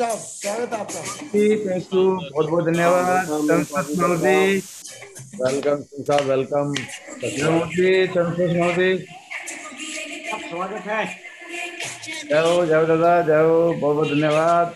साहब स्वागत आपका बहुत बहुत धन्यवाद वेलकम साहब वेलकम स्वागत है जय हो जय दादा जय हो बहुत बहुत धन्यवाद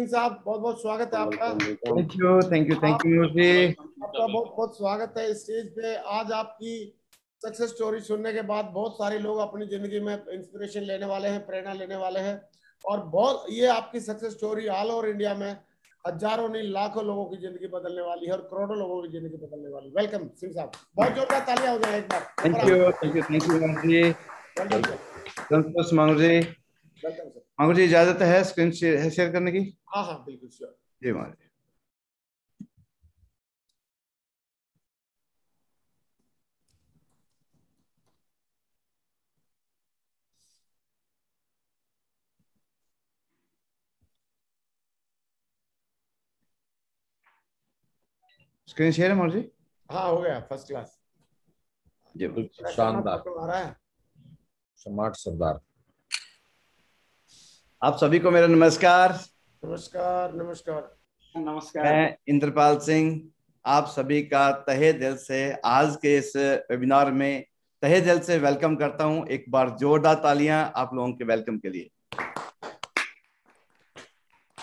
सिंह साहब बहुत बहुत स्वागत है आपका thank you thank you thank you आपका बहुत बहुत स्वागत है स्टेज पे आज आपकी सक्सेस स्टोरी सुनने के बाद बहुत सारे लोग अपनी जिंदगी में इंस्पिरेशन लेने वाले हैं प्रेरणा लेने वाले हैं और बहुत ये आपकी success story all over India में हजारों नहीं लाखों लोगों की जिंदगी बदलने वाली है और करोड़ों लोगों की जिंदगी बदलने वाली वेलकम सिंह साहब बहुत जोरदार तालियां हो जाए एक बार thank you thank you thank you जी welcome sir Santosh ji welcome sir Ankur हाँ, जी इजाजत है स्क्रीन शेयर शेयर करने की हाँ हाँ बिल्कुल श्योर जी महाराज स्क्रीन शेयर है मोहन जी हाँ हो गया फर्स्ट क्लास जी बिल्कुल शानदार स्मार्ट सरदार आप सभी को मेरा नमस्कार नमस्कार नमस्कार नमस्कार मैं इंद्रपाल सिंह आप सभी का तहे दिल से आज के इस वेबिनार में तहे दिल से वेलकम करता हूं एक बार जोरदार तालियां आप लोगों के वेलकम के लिए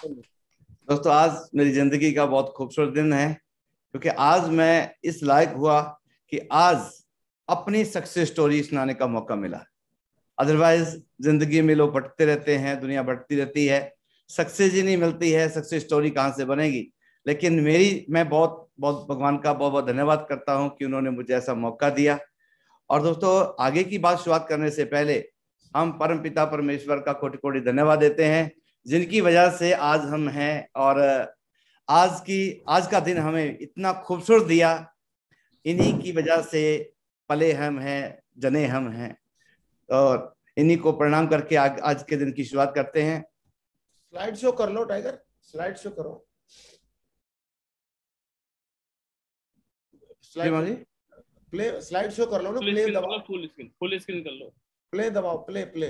दोस्तों आज मेरी जिंदगी का बहुत खूबसूरत दिन है क्योंकि आज मैं इस लायक हुआ कि आज अपनी सक्सेस स्टोरी सुनाने का मौका मिला है अदरवाइज जिंदगी में लोग भटकते रहते हैं दुनिया भटकती रहती है सक्सेस ही नहीं मिलती है सक्सेस स्टोरी कहाँ से बनेगी लेकिन मेरी मैं बहुत बहुत भगवान का बहुत बहुत धन्यवाद करता हूँ कि उन्होंने मुझे ऐसा मौका दिया और दोस्तों आगे की बात शुरुआत करने से पहले हम परम पिता परमेश्वर का कोटि कोटि धन्यवाद देते हैं जिनकी वजह से आज हम हैं और आज की आज का दिन हमें इतना खूबसूरत दिया इन्हीं की वजह से पले हम हैं जने हम हैं और इन्हीं को प्रणाम करके आग, आज के दिन की शुरुआत करते हैं स्लाइड शो कर लो टाइगर स्लाइड शो करो स्लाइड प्ले स्लाइड शो कर लो ना प्ले दबाओ फुल स्क्रीन फुल स्क्रीन कर लो प्ले दबाओ प्ले प्ले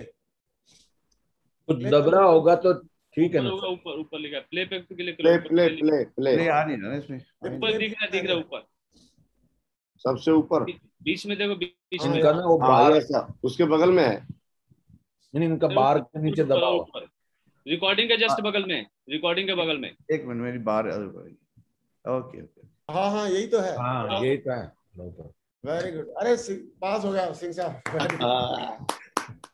कुछ दबरा होगा तो ठीक है ना ऊपर ऊपर लिखा प्ले पे के लिए प्ले प्ले प्ले प्ले आ नहीं रहा इसमें ऊपर दिख रहा दिख रहा ऊपर सबसे ऊपर बीच में देखो बीच हाँ, में इनका ना वो हाँ, बाहर उसके बगल में है नहीं इनका बार के नीचे दबा दबाओ रिकॉर्डिंग के जस्ट हाँ। बगल में रिकॉर्डिंग के बगल में एक मिनट मेरी बार ओके ओके हाँ हाँ यही तो है हाँ यही तो है वेरी गुड अरे पास हो गया सिंह साहब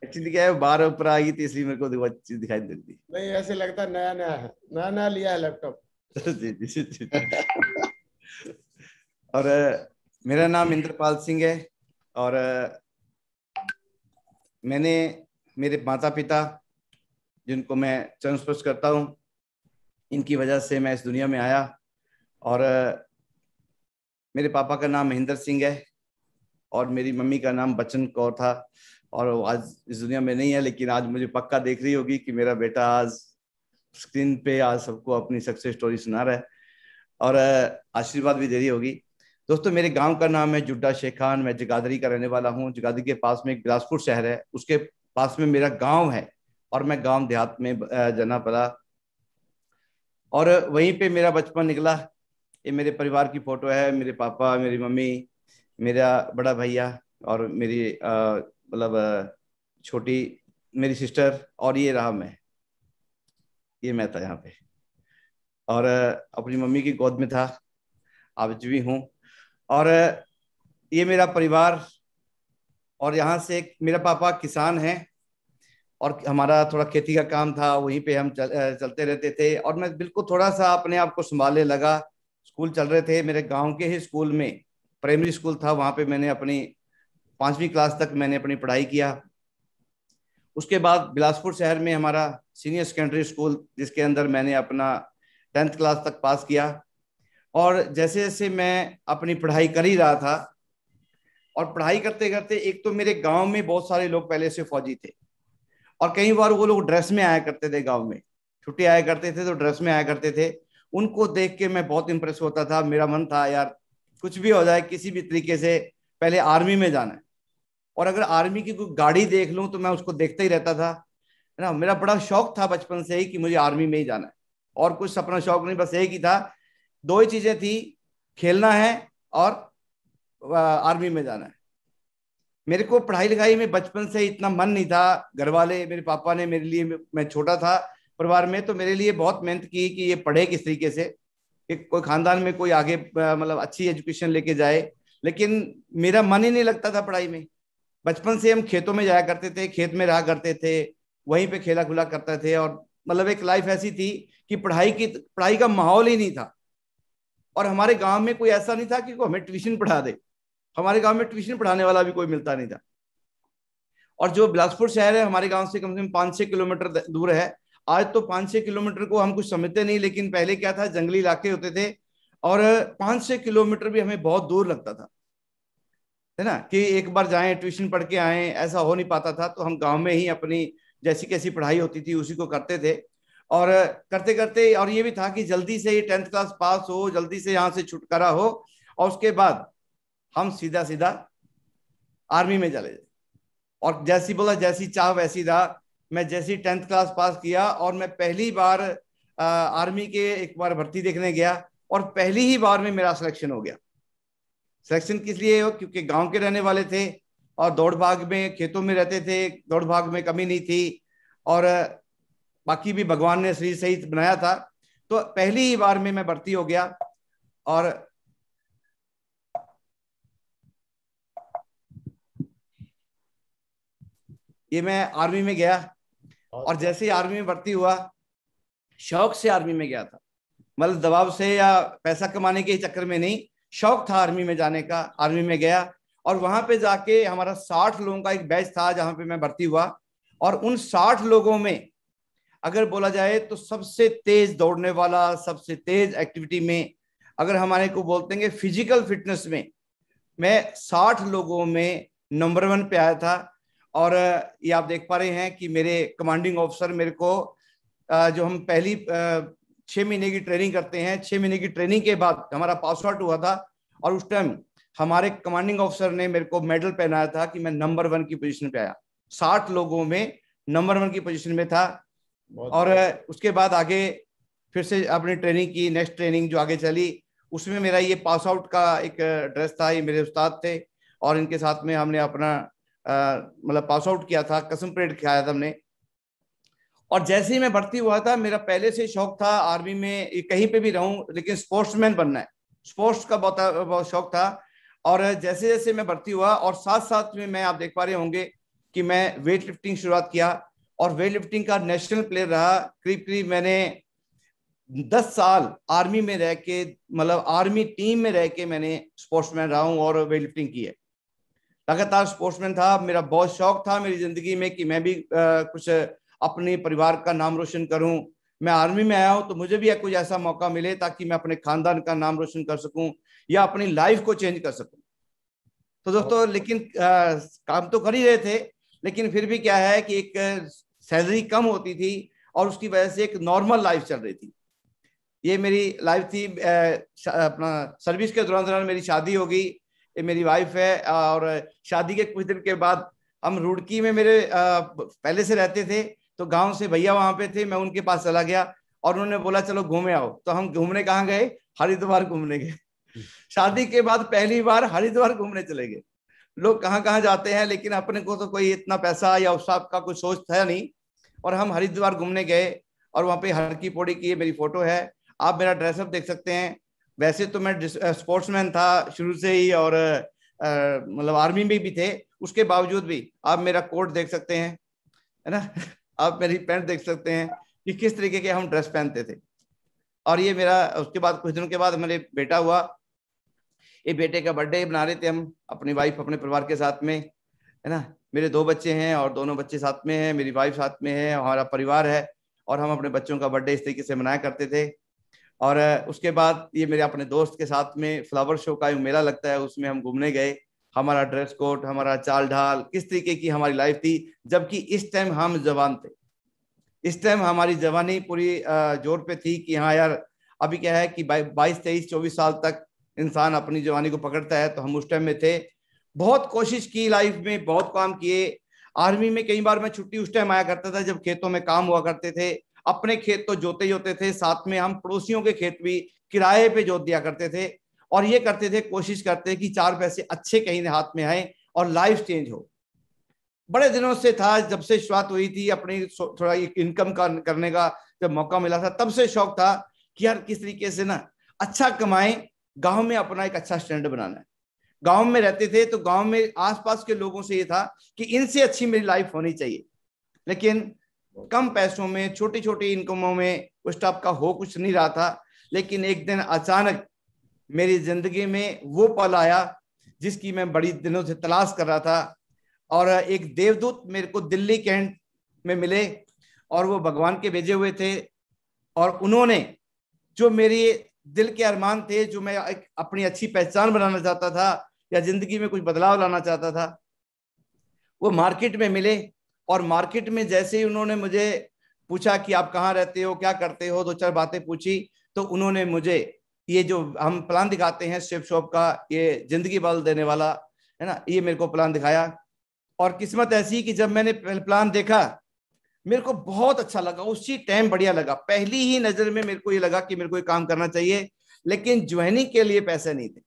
एक्चुअली क्या है बार ऊपर आ गई थी इसलिए मेरे को चीज दिखाई दे रही नहीं ऐसे लगता नया नया है नया नया लिया है लैपटॉप जी जी जी और मेरा नाम इंद्रपाल सिंह है और मैंने मेरे माता पिता जिनको मैं चरण स्पर्श करता हूँ इनकी वजह से मैं इस दुनिया में आया और मेरे पापा का नाम महेंद्र सिंह है और मेरी मम्मी का नाम बच्चन कौर था और आज इस दुनिया में नहीं है लेकिन आज मुझे पक्का देख रही होगी कि मेरा बेटा आज स्क्रीन पे आज सबको अपनी सक्सेस स्टोरी सुना रहा है और आशीर्वाद भी दे रही होगी दोस्तों मेरे गांव का नाम है जुड्डा शेखान मैं जगादरी का रहने वाला हूँ जगादरी के पास में एक बिलासपुर शहर है उसके पास में मेरा गांव है और मैं गांव देहात में जना पड़ा और वहीं पे मेरा बचपन निकला ये मेरे परिवार की फोटो है मेरे पापा मेरी मम्मी मेरा बड़ा भैया और मेरी मतलब छोटी मेरी सिस्टर और ये रहा मैं ये मैं था यहाँ पे और अपनी मम्मी की गोद में था आज भी हूँ और ये मेरा परिवार और यहाँ से मेरा पापा किसान हैं और हमारा थोड़ा खेती का काम था वहीं पे हम चल, चलते रहते थे और मैं बिल्कुल थोड़ा सा अपने आप को संभालने लगा स्कूल चल रहे थे मेरे गांव के ही स्कूल में प्राइमरी स्कूल था वहाँ पे मैंने अपनी पाँचवीं क्लास तक मैंने अपनी पढ़ाई किया उसके बाद बिलासपुर शहर में हमारा सीनियर सेकेंडरी स्कूल जिसके अंदर मैंने अपना टेंथ क्लास तक पास किया और जैसे जैसे मैं अपनी पढ़ाई कर ही रहा था और पढ़ाई करते करते एक तो मेरे गांव में बहुत सारे लोग पहले से फौजी थे और कई बार वो लोग ड्रेस में आया करते थे गांव में छुट्टी आया करते थे तो ड्रेस में आया करते थे उनको देख के मैं बहुत इंप्रेस होता था मेरा मन था यार कुछ भी हो जाए किसी भी तरीके से पहले आर्मी में जाना है और अगर आर्मी की कोई गाड़ी देख लूँ तो मैं उसको देखता ही रहता था ना मेरा बड़ा शौक था बचपन से ही कि मुझे आर्मी में ही जाना है और कुछ अपना शौक नहीं बस एक ही था दो ही चीजें थी खेलना है और आर्मी में जाना है मेरे को पढ़ाई लिखाई में बचपन से इतना मन नहीं था घर वाले मेरे पापा ने मेरे लिए मैं छोटा था परिवार में तो मेरे लिए बहुत मेहनत की कि ये पढ़े किस तरीके से कि कोई खानदान में कोई आगे मतलब अच्छी एजुकेशन लेके जाए लेकिन मेरा मन ही नहीं लगता था पढ़ाई में बचपन से हम खेतों में जाया करते थे खेत में रहा करते थे वहीं पे खेला खुला करते थे और मतलब एक लाइफ ऐसी थी कि पढ़ाई की पढ़ाई का माहौल ही नहीं था और हमारे गांव में कोई ऐसा नहीं था कि हमें ट्यूशन पढ़ा दे हमारे गांव में ट्यूशन पढ़ाने वाला भी कोई मिलता नहीं था और जो बिलासपुर शहर है हमारे गांव से कम से कम पाँच छह किलोमीटर दूर है आज तो पाँच छह किलोमीटर को हम कुछ समझते नहीं लेकिन पहले क्या था जंगली इलाके होते थे और पांच छह किलोमीटर भी हमें बहुत दूर लगता था है ना कि एक बार जाए ट्यूशन पढ़ के आए ऐसा हो नहीं पाता था तो हम गांव में ही अपनी जैसी कैसी पढ़ाई होती थी उसी को करते थे और करते करते और ये भी था कि जल्दी से ये टेंथ क्लास पास हो जल्दी से यहाँ से छुटकारा हो और उसके बाद हम सीधा सीधा आर्मी में चले जाए और जैसी बोला जैसी चाह वैसी रहा मैं जैसी टेंथ क्लास पास किया और मैं पहली बार आर्मी के एक बार भर्ती देखने गया और पहली ही बार में मेरा सिलेक्शन हो गया सिलेक्शन किस लिए हो क्योंकि गांव के रहने वाले थे और दौड़ भाग में खेतों में रहते थे दौड़ भाग में कमी नहीं थी और बाकी भी भगवान ने श्री सही बनाया था तो पहली ही बार में मैं भर्ती हो गया और ये मैं आर्मी में गया और जैसे ही आर्मी में भर्ती हुआ शौक से आर्मी में गया था मतलब दबाव से या पैसा कमाने के चक्कर में नहीं शौक था आर्मी में जाने का आर्मी में गया और वहां पे जाके हमारा साठ लोगों का एक बैच था जहां पे मैं भर्ती हुआ और उन साठ लोगों में अगर बोला जाए तो सबसे तेज दौड़ने वाला सबसे तेज एक्टिविटी में अगर हमारे को बोलते हैं फिजिकल फिटनेस में मैं साठ लोगों में नंबर वन पे आया था और ये आप देख पा रहे हैं कि मेरे कमांडिंग ऑफिसर मेरे को जो हम पहली छः महीने की ट्रेनिंग करते हैं छः महीने की ट्रेनिंग के बाद हमारा पास आउट हुआ था और उस टाइम हमारे कमांडिंग ऑफिसर ने मेरे को मेडल पहनाया था कि मैं नंबर वन की पोजीशन पे आया साठ लोगों में नंबर वन की पोजीशन में था और उसके बाद आगे फिर से आपने ट्रेनिंग की नेक्स्ट ट्रेनिंग जो आगे चली उसमें मेरा ये पास आउट का एक ड्रेस था ये मेरे उस्ताद थे और इनके साथ में हमने अपना मतलब पास आउट किया था कसम परेड खिलाया था हमने और जैसे ही मैं भर्ती हुआ था मेरा पहले से शौक था आर्मी में कहीं पे भी रहूं लेकिन स्पोर्ट्समैन बनना है स्पोर्ट्स का बहुत बहुत शौक था और जैसे जैसे मैं भर्ती हुआ और साथ साथ में मैं आप देख पा रहे होंगे कि मैं वेट लिफ्टिंग शुरुआत किया और वेट लिफ्टिंग का नेशनल प्लेयर रहा करीब करीब मैंने दस साल आर्मी में रह के मतलब आर्मी टीम में रह के मैंने स्पोर्ट्समैन रहा हूँ और वेट लिफ्टिंग की है लगातार स्पोर्ट्समैन था मेरा बहुत शौक था मेरी जिंदगी में कि मैं भी आ, कुछ अपने परिवार का नाम रोशन करूं मैं आर्मी में आया हूं तो मुझे भी कुछ ऐसा मौका मिले ताकि मैं अपने खानदान का नाम रोशन कर सकूं या अपनी लाइफ को चेंज कर सकूं तो दोस्तों लेकिन आ, काम तो कर ही रहे थे लेकिन फिर भी क्या है कि एक सैलरी कम होती थी और उसकी वजह से एक नॉर्मल लाइफ चल रही थी ये मेरी लाइफ थी अपना सर्विस के दौरान दौरान मेरी शादी हो गई ये मेरी वाइफ है और शादी के कुछ दिन के बाद हम रुड़की में मेरे पहले से रहते थे तो गांव से भैया वहां पे थे मैं उनके पास चला गया और उन्होंने बोला चलो घूमे आओ तो हम घूमने कहाँ गए हरिद्वार घूमने गए हम्म। शादी के बाद पहली बार हरिद्वार घूमने चले गए लोग कहाँ कहाँ जाते हैं लेकिन अपने को तो कोई इतना पैसा या उस का कोई सोच था नहीं और हम हरिद्वार घूमने गए और वहाँ पे हर की पौड़ी की मेरी फोटो है आप मेरा ड्रेसअप देख सकते हैं वैसे तो मैं स्पोर्ट्समैन था शुरू से ही और मतलब आर्मी में भी थे उसके बावजूद भी आप मेरा कोट देख सकते हैं है ना आप मेरी पैंट देख सकते हैं कि किस तरीके के हम ड्रेस पहनते थे और ये मेरा उसके बाद कुछ दिनों के बाद मेरे बेटा हुआ ये बेटे का बर्थडे बना रहे थे हम अपनी वाइफ अपने परिवार के साथ में है ना मेरे दो बच्चे हैं और दोनों बच्चे साथ में हैं मेरी वाइफ साथ में है हमारा परिवार है और हम अपने बच्चों का बर्थडे इस तरीके से मनाया करते थे और उसके बाद ये मेरे अपने दोस्त के साथ में फ्लावर शो का मेला लगता है उसमें हम घूमने गए हमारा ड्रेस कोड हमारा चाल ढाल किस तरीके की हमारी लाइफ थी जबकि इस टाइम हम जवान थे इस टाइम हमारी जवानी पूरी जोर पे थी कि हाँ यार अभी क्या है कि बाईस तेईस चौबीस साल तक इंसान अपनी जवानी को पकड़ता है तो हम उस टाइम में थे बहुत कोशिश की लाइफ में बहुत काम किए आर्मी में कई बार मैं छुट्टी उस टाइम आया करता था जब खेतों में काम हुआ करते थे अपने खेत तो जोते जोते थे साथ में हम पड़ोसियों के खेत भी किराए पे जोत दिया करते थे और ये करते थे कोशिश करते कि चार पैसे अच्छे कहीं हाथ में आए और लाइफ चेंज हो बड़े दिनों से था जब से शुरुआत हुई थी अपनी थोड़ा इनकम का करने का जब मौका मिला था तब से शौक था कि यार किस तरीके से ना अच्छा कमाएं गांव में अपना एक अच्छा स्टैंडर्ड बनाना है गांव में रहते थे तो गांव में आसपास के लोगों से ये था कि इनसे अच्छी मेरी लाइफ होनी चाहिए लेकिन कम पैसों में छोटी छोटी इनकमों में उस टाइप का हो कुछ नहीं रहा था लेकिन एक दिन अचानक मेरी जिंदगी में वो पल आया जिसकी मैं बड़ी दिनों से तलाश कर रहा था और एक देवदूत मेरे को दिल्ली कैंट में मिले और वो भगवान के भेजे हुए थे और उन्होंने जो मेरी दिल के अरमान थे जो मैं एक अपनी अच्छी पहचान बनाना चाहता था या जिंदगी में कुछ बदलाव लाना चाहता था वो मार्केट में मिले और मार्केट में जैसे ही उन्होंने मुझे पूछा कि आप कहाँ रहते हो क्या करते हो दो चार बातें पूछी तो उन्होंने मुझे ये जो हम प्लान दिखाते हैं शेप शॉप का ये जिंदगी बल देने वाला है ना ये मेरे को प्लान दिखाया और किस्मत ऐसी कि जब मैंने प्लान देखा मेरे को बहुत अच्छा लगा उसी टाइम बढ़िया लगा पहली ही नजर में मेरे को ये लगा कि मेरे को ये काम करना चाहिए लेकिन ज्वाइनिंग के लिए पैसे नहीं थे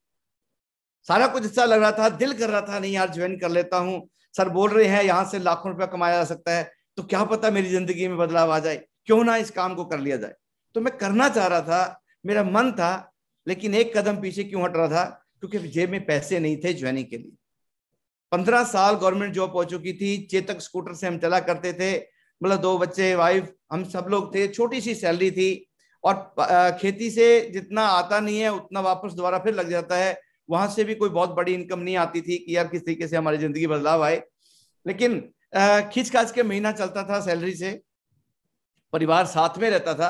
सारा कुछ अच्छा लग रहा था दिल कर रहा था नहीं यार ज्वाइन कर लेता हूँ सर बोल रहे हैं यहाँ से लाखों रुपया कमाया जा सकता है तो क्या पता मेरी जिंदगी में बदलाव आ जाए क्यों ना इस काम को कर लिया जाए तो मैं करना चाह रहा था मेरा मन था लेकिन एक कदम पीछे क्यों हट रहा था क्योंकि जेब में पैसे नहीं थे ज्वाइनिंग के लिए पंद्रह साल गवर्नमेंट जॉब हो चुकी थी चेतक स्कूटर से हम चला करते थे मतलब दो बच्चे वाइफ हम सब लोग थे छोटी सी सैलरी थी और खेती से जितना आता नहीं है उतना वापस दोबारा फिर लग जाता है वहां से भी कोई बहुत बड़ी इनकम नहीं आती थी कि यार किस तरीके से हमारी जिंदगी बदलाव आए लेकिन खींच खाच के महीना चलता था सैलरी से परिवार साथ में रहता था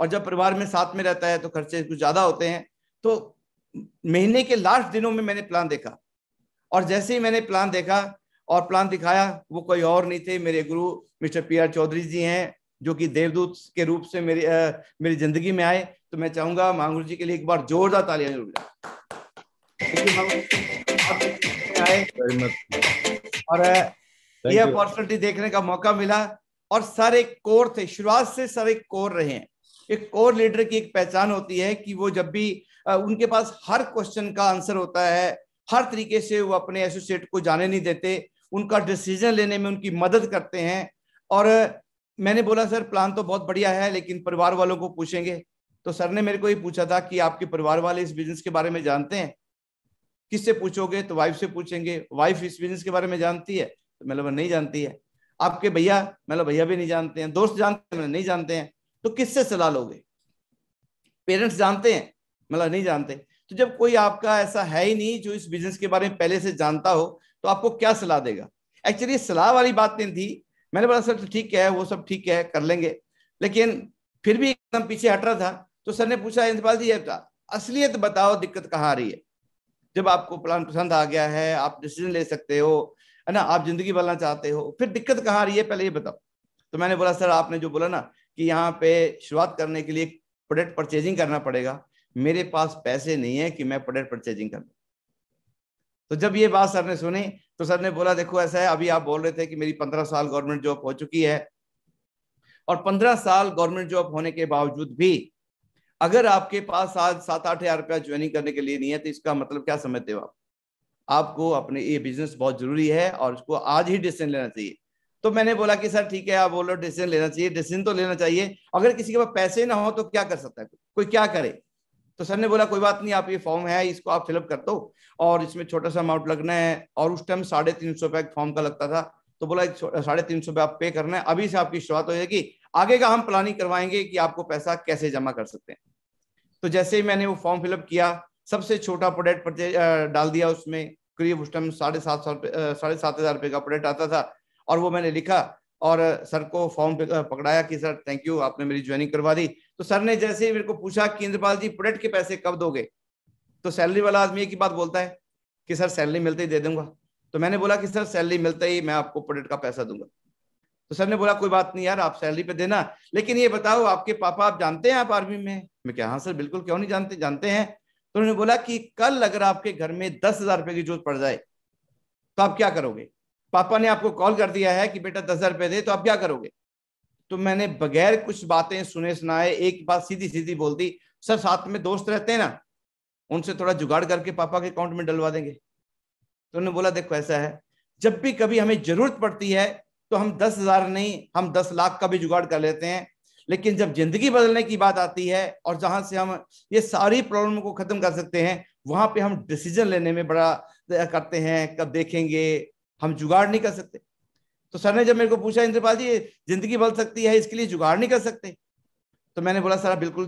और जब परिवार में साथ में रहता है तो खर्चे कुछ ज्यादा होते हैं तो महीने के लास्ट दिनों में मैंने प्लान देखा और जैसे ही मैंने प्लान देखा और प्लान दिखाया वो कोई और नहीं थे मेरे गुरु mister P R Chaudhary ji हैं जो कि देवदूत के रूप से मेरी आ, मेरी जिंदगी में आए तो मैं चाहूंगा महागुरु जी के लिए एक बार जोरदार तालियां जरूर और यह अपॉर्चुनिटी देखने का मौका मिला और सारे कोर थे शुरुआत से सर एक कोर रहे हैं एक कोर लीडर की एक पहचान होती है कि वो जब भी उनके पास हर क्वेश्चन का आंसर होता है हर तरीके से वो अपने एसोसिएट को जाने नहीं देते उनका डिसीजन लेने में उनकी मदद करते हैं और मैंने बोला सर प्लान तो बहुत बढ़िया है लेकिन परिवार वालों को पूछेंगे तो सर ने मेरे को ये पूछा था कि आपके परिवार वाले इस बिजनेस के बारे में जानते हैं किससे पूछोगे तो वाइफ से पूछेंगे वाइफ इस बिजनेस के बारे में जानती है तो मतलब नहीं जानती है आपके भैया मतलब भैया भी नहीं जानते हैं दोस्त जानते हैं नहीं जानते हैं तो किससे सलाह लोगे पेरेंट्स जानते हैं मतलब नहीं जानते तो जब कोई आपका ऐसा है ही नहीं जो इस बिजनेस के बारे में पहले से जानता हो तो आपको क्या सलाह देगा एक्चुअली सलाह वाली बात नहीं थी मैंने बोला सर तो ठीक है वो सब ठीक है कर लेंगे लेकिन फिर भी एकदम पीछे हट रहा था तो सर ने पूछा इंसपाल जी असलियत बताओ दिक्कत कहाँ आ रही है जब आपको प्लान पसंद आ गया है आप डिसीजन ले सकते हो है ना आप जिंदगी बदलना चाहते हो फिर दिक्कत कहाँ आ रही है पहले ये बताओ तो मैंने बोला सर आपने जो बोला ना कि यहाँ पे शुरुआत करने के लिए प्रोडक्ट परचेजिंग करना पड़ेगा मेरे पास पैसे नहीं है कि मैं प्रोडक्ट परचेजिंग कर लू तो जब ये बात सर ने सुनी तो सर ने बोला देखो ऐसा है अभी आप बोल रहे थे कि मेरी पंद्रह साल गवर्नमेंट जॉब हो चुकी है और पंद्रह साल गवर्नमेंट जॉब होने के बावजूद भी अगर आपके पास आज सात आठ हजार रुपया ज्वाइनिंग करने के लिए नहीं है तो इसका मतलब क्या समझते हो आप आपको अपने ये बिजनेस बहुत जरूरी है और उसको आज ही डिसीजन लेना चाहिए तो मैंने बोला कि सर ठीक है आप बोलो डिसीजन लेना चाहिए डिसीजन तो लेना चाहिए अगर किसी के पास पैसे ना हो तो क्या कर सकता है कोई क्या करे तो सर ने बोला कोई बात नहीं आप ये फॉर्म है इसको आप फिलअप कर दो और इसमें छोटा सा अमाउंट लगना है और उस टाइम साढ़े तीन सौ रुपये फॉर्म का लगता था तो बोला साढ़े तीन सौ रुपये आप पे करना है अभी से आपकी शुरुआत हो जाएगी आगे का हम प्लानिंग करवाएंगे कि आपको पैसा कैसे जमा कर सकते हैं तो जैसे ही मैंने वो फॉर्म फिलअप किया सबसे छोटा प्रोडक्ट डाल दिया उसमें करीब उस टाइम साढ़े सात सौ साढ़े सात हज़ार रुपये का प्रोडक्ट आता था और वो मैंने लिखा और सर को फॉर्म पकड़ाया कि सर थैंक यू आपने मेरी ज्वाइनिंग करवा दी तो सर ने जैसे ही मेरे को पूछा कि इंद्रपाल जी प्रोडक्ट के पैसे कब दोगे तो सैलरी वाला आदमी एक ही बात बोलता है कि सर सैलरी मिलते ही दे दूंगा तो मैंने बोला कि सर सैलरी मिलते ही मैं आपको प्रोडक्ट का पैसा दूंगा तो सर ने बोला कोई बात नहीं यार आप सैलरी पे देना लेकिन ये बताओ आपके पापा आप जानते हैं आप आर्मी में मैं क्या हाँ सर बिल्कुल क्यों नहीं जानते जानते हैं तो उन्होंने बोला कि कल अगर आपके घर में दस हजार रुपये की जरूरत पड़ जाए तो आप क्या करोगे पापा ने आपको कॉल कर दिया है कि बेटा दस हजार रुपये दे तो आप क्या करोगे तो मैंने बगैर कुछ बातें सुने सुनाए एक बात सीधी सीधी बोल दी सर साथ में दोस्त रहते हैं ना उनसे थोड़ा जुगाड़ करके पापा के अकाउंट में डलवा देंगे तो उन्होंने बोला देखो ऐसा है जब भी कभी हमें जरूरत पड़ती है तो हम दस हजार नहीं हम दस लाख का भी जुगाड़ कर लेते हैं लेकिन जब जिंदगी बदलने की बात आती है और जहां से हम ये सारी प्रॉब्लम को खत्म कर सकते हैं वहां पे हम डिसीजन लेने में बड़ा करते हैं कब देखेंगे हम जुगाड़ नहीं कर सकते तो सर ने जब मेरे को पूछा इंद्रपाल जी जिंदगी बदल सकती है इसके लिए जुगाड़ नहीं कर सकते तो मैंने बोला सर बिल्कुल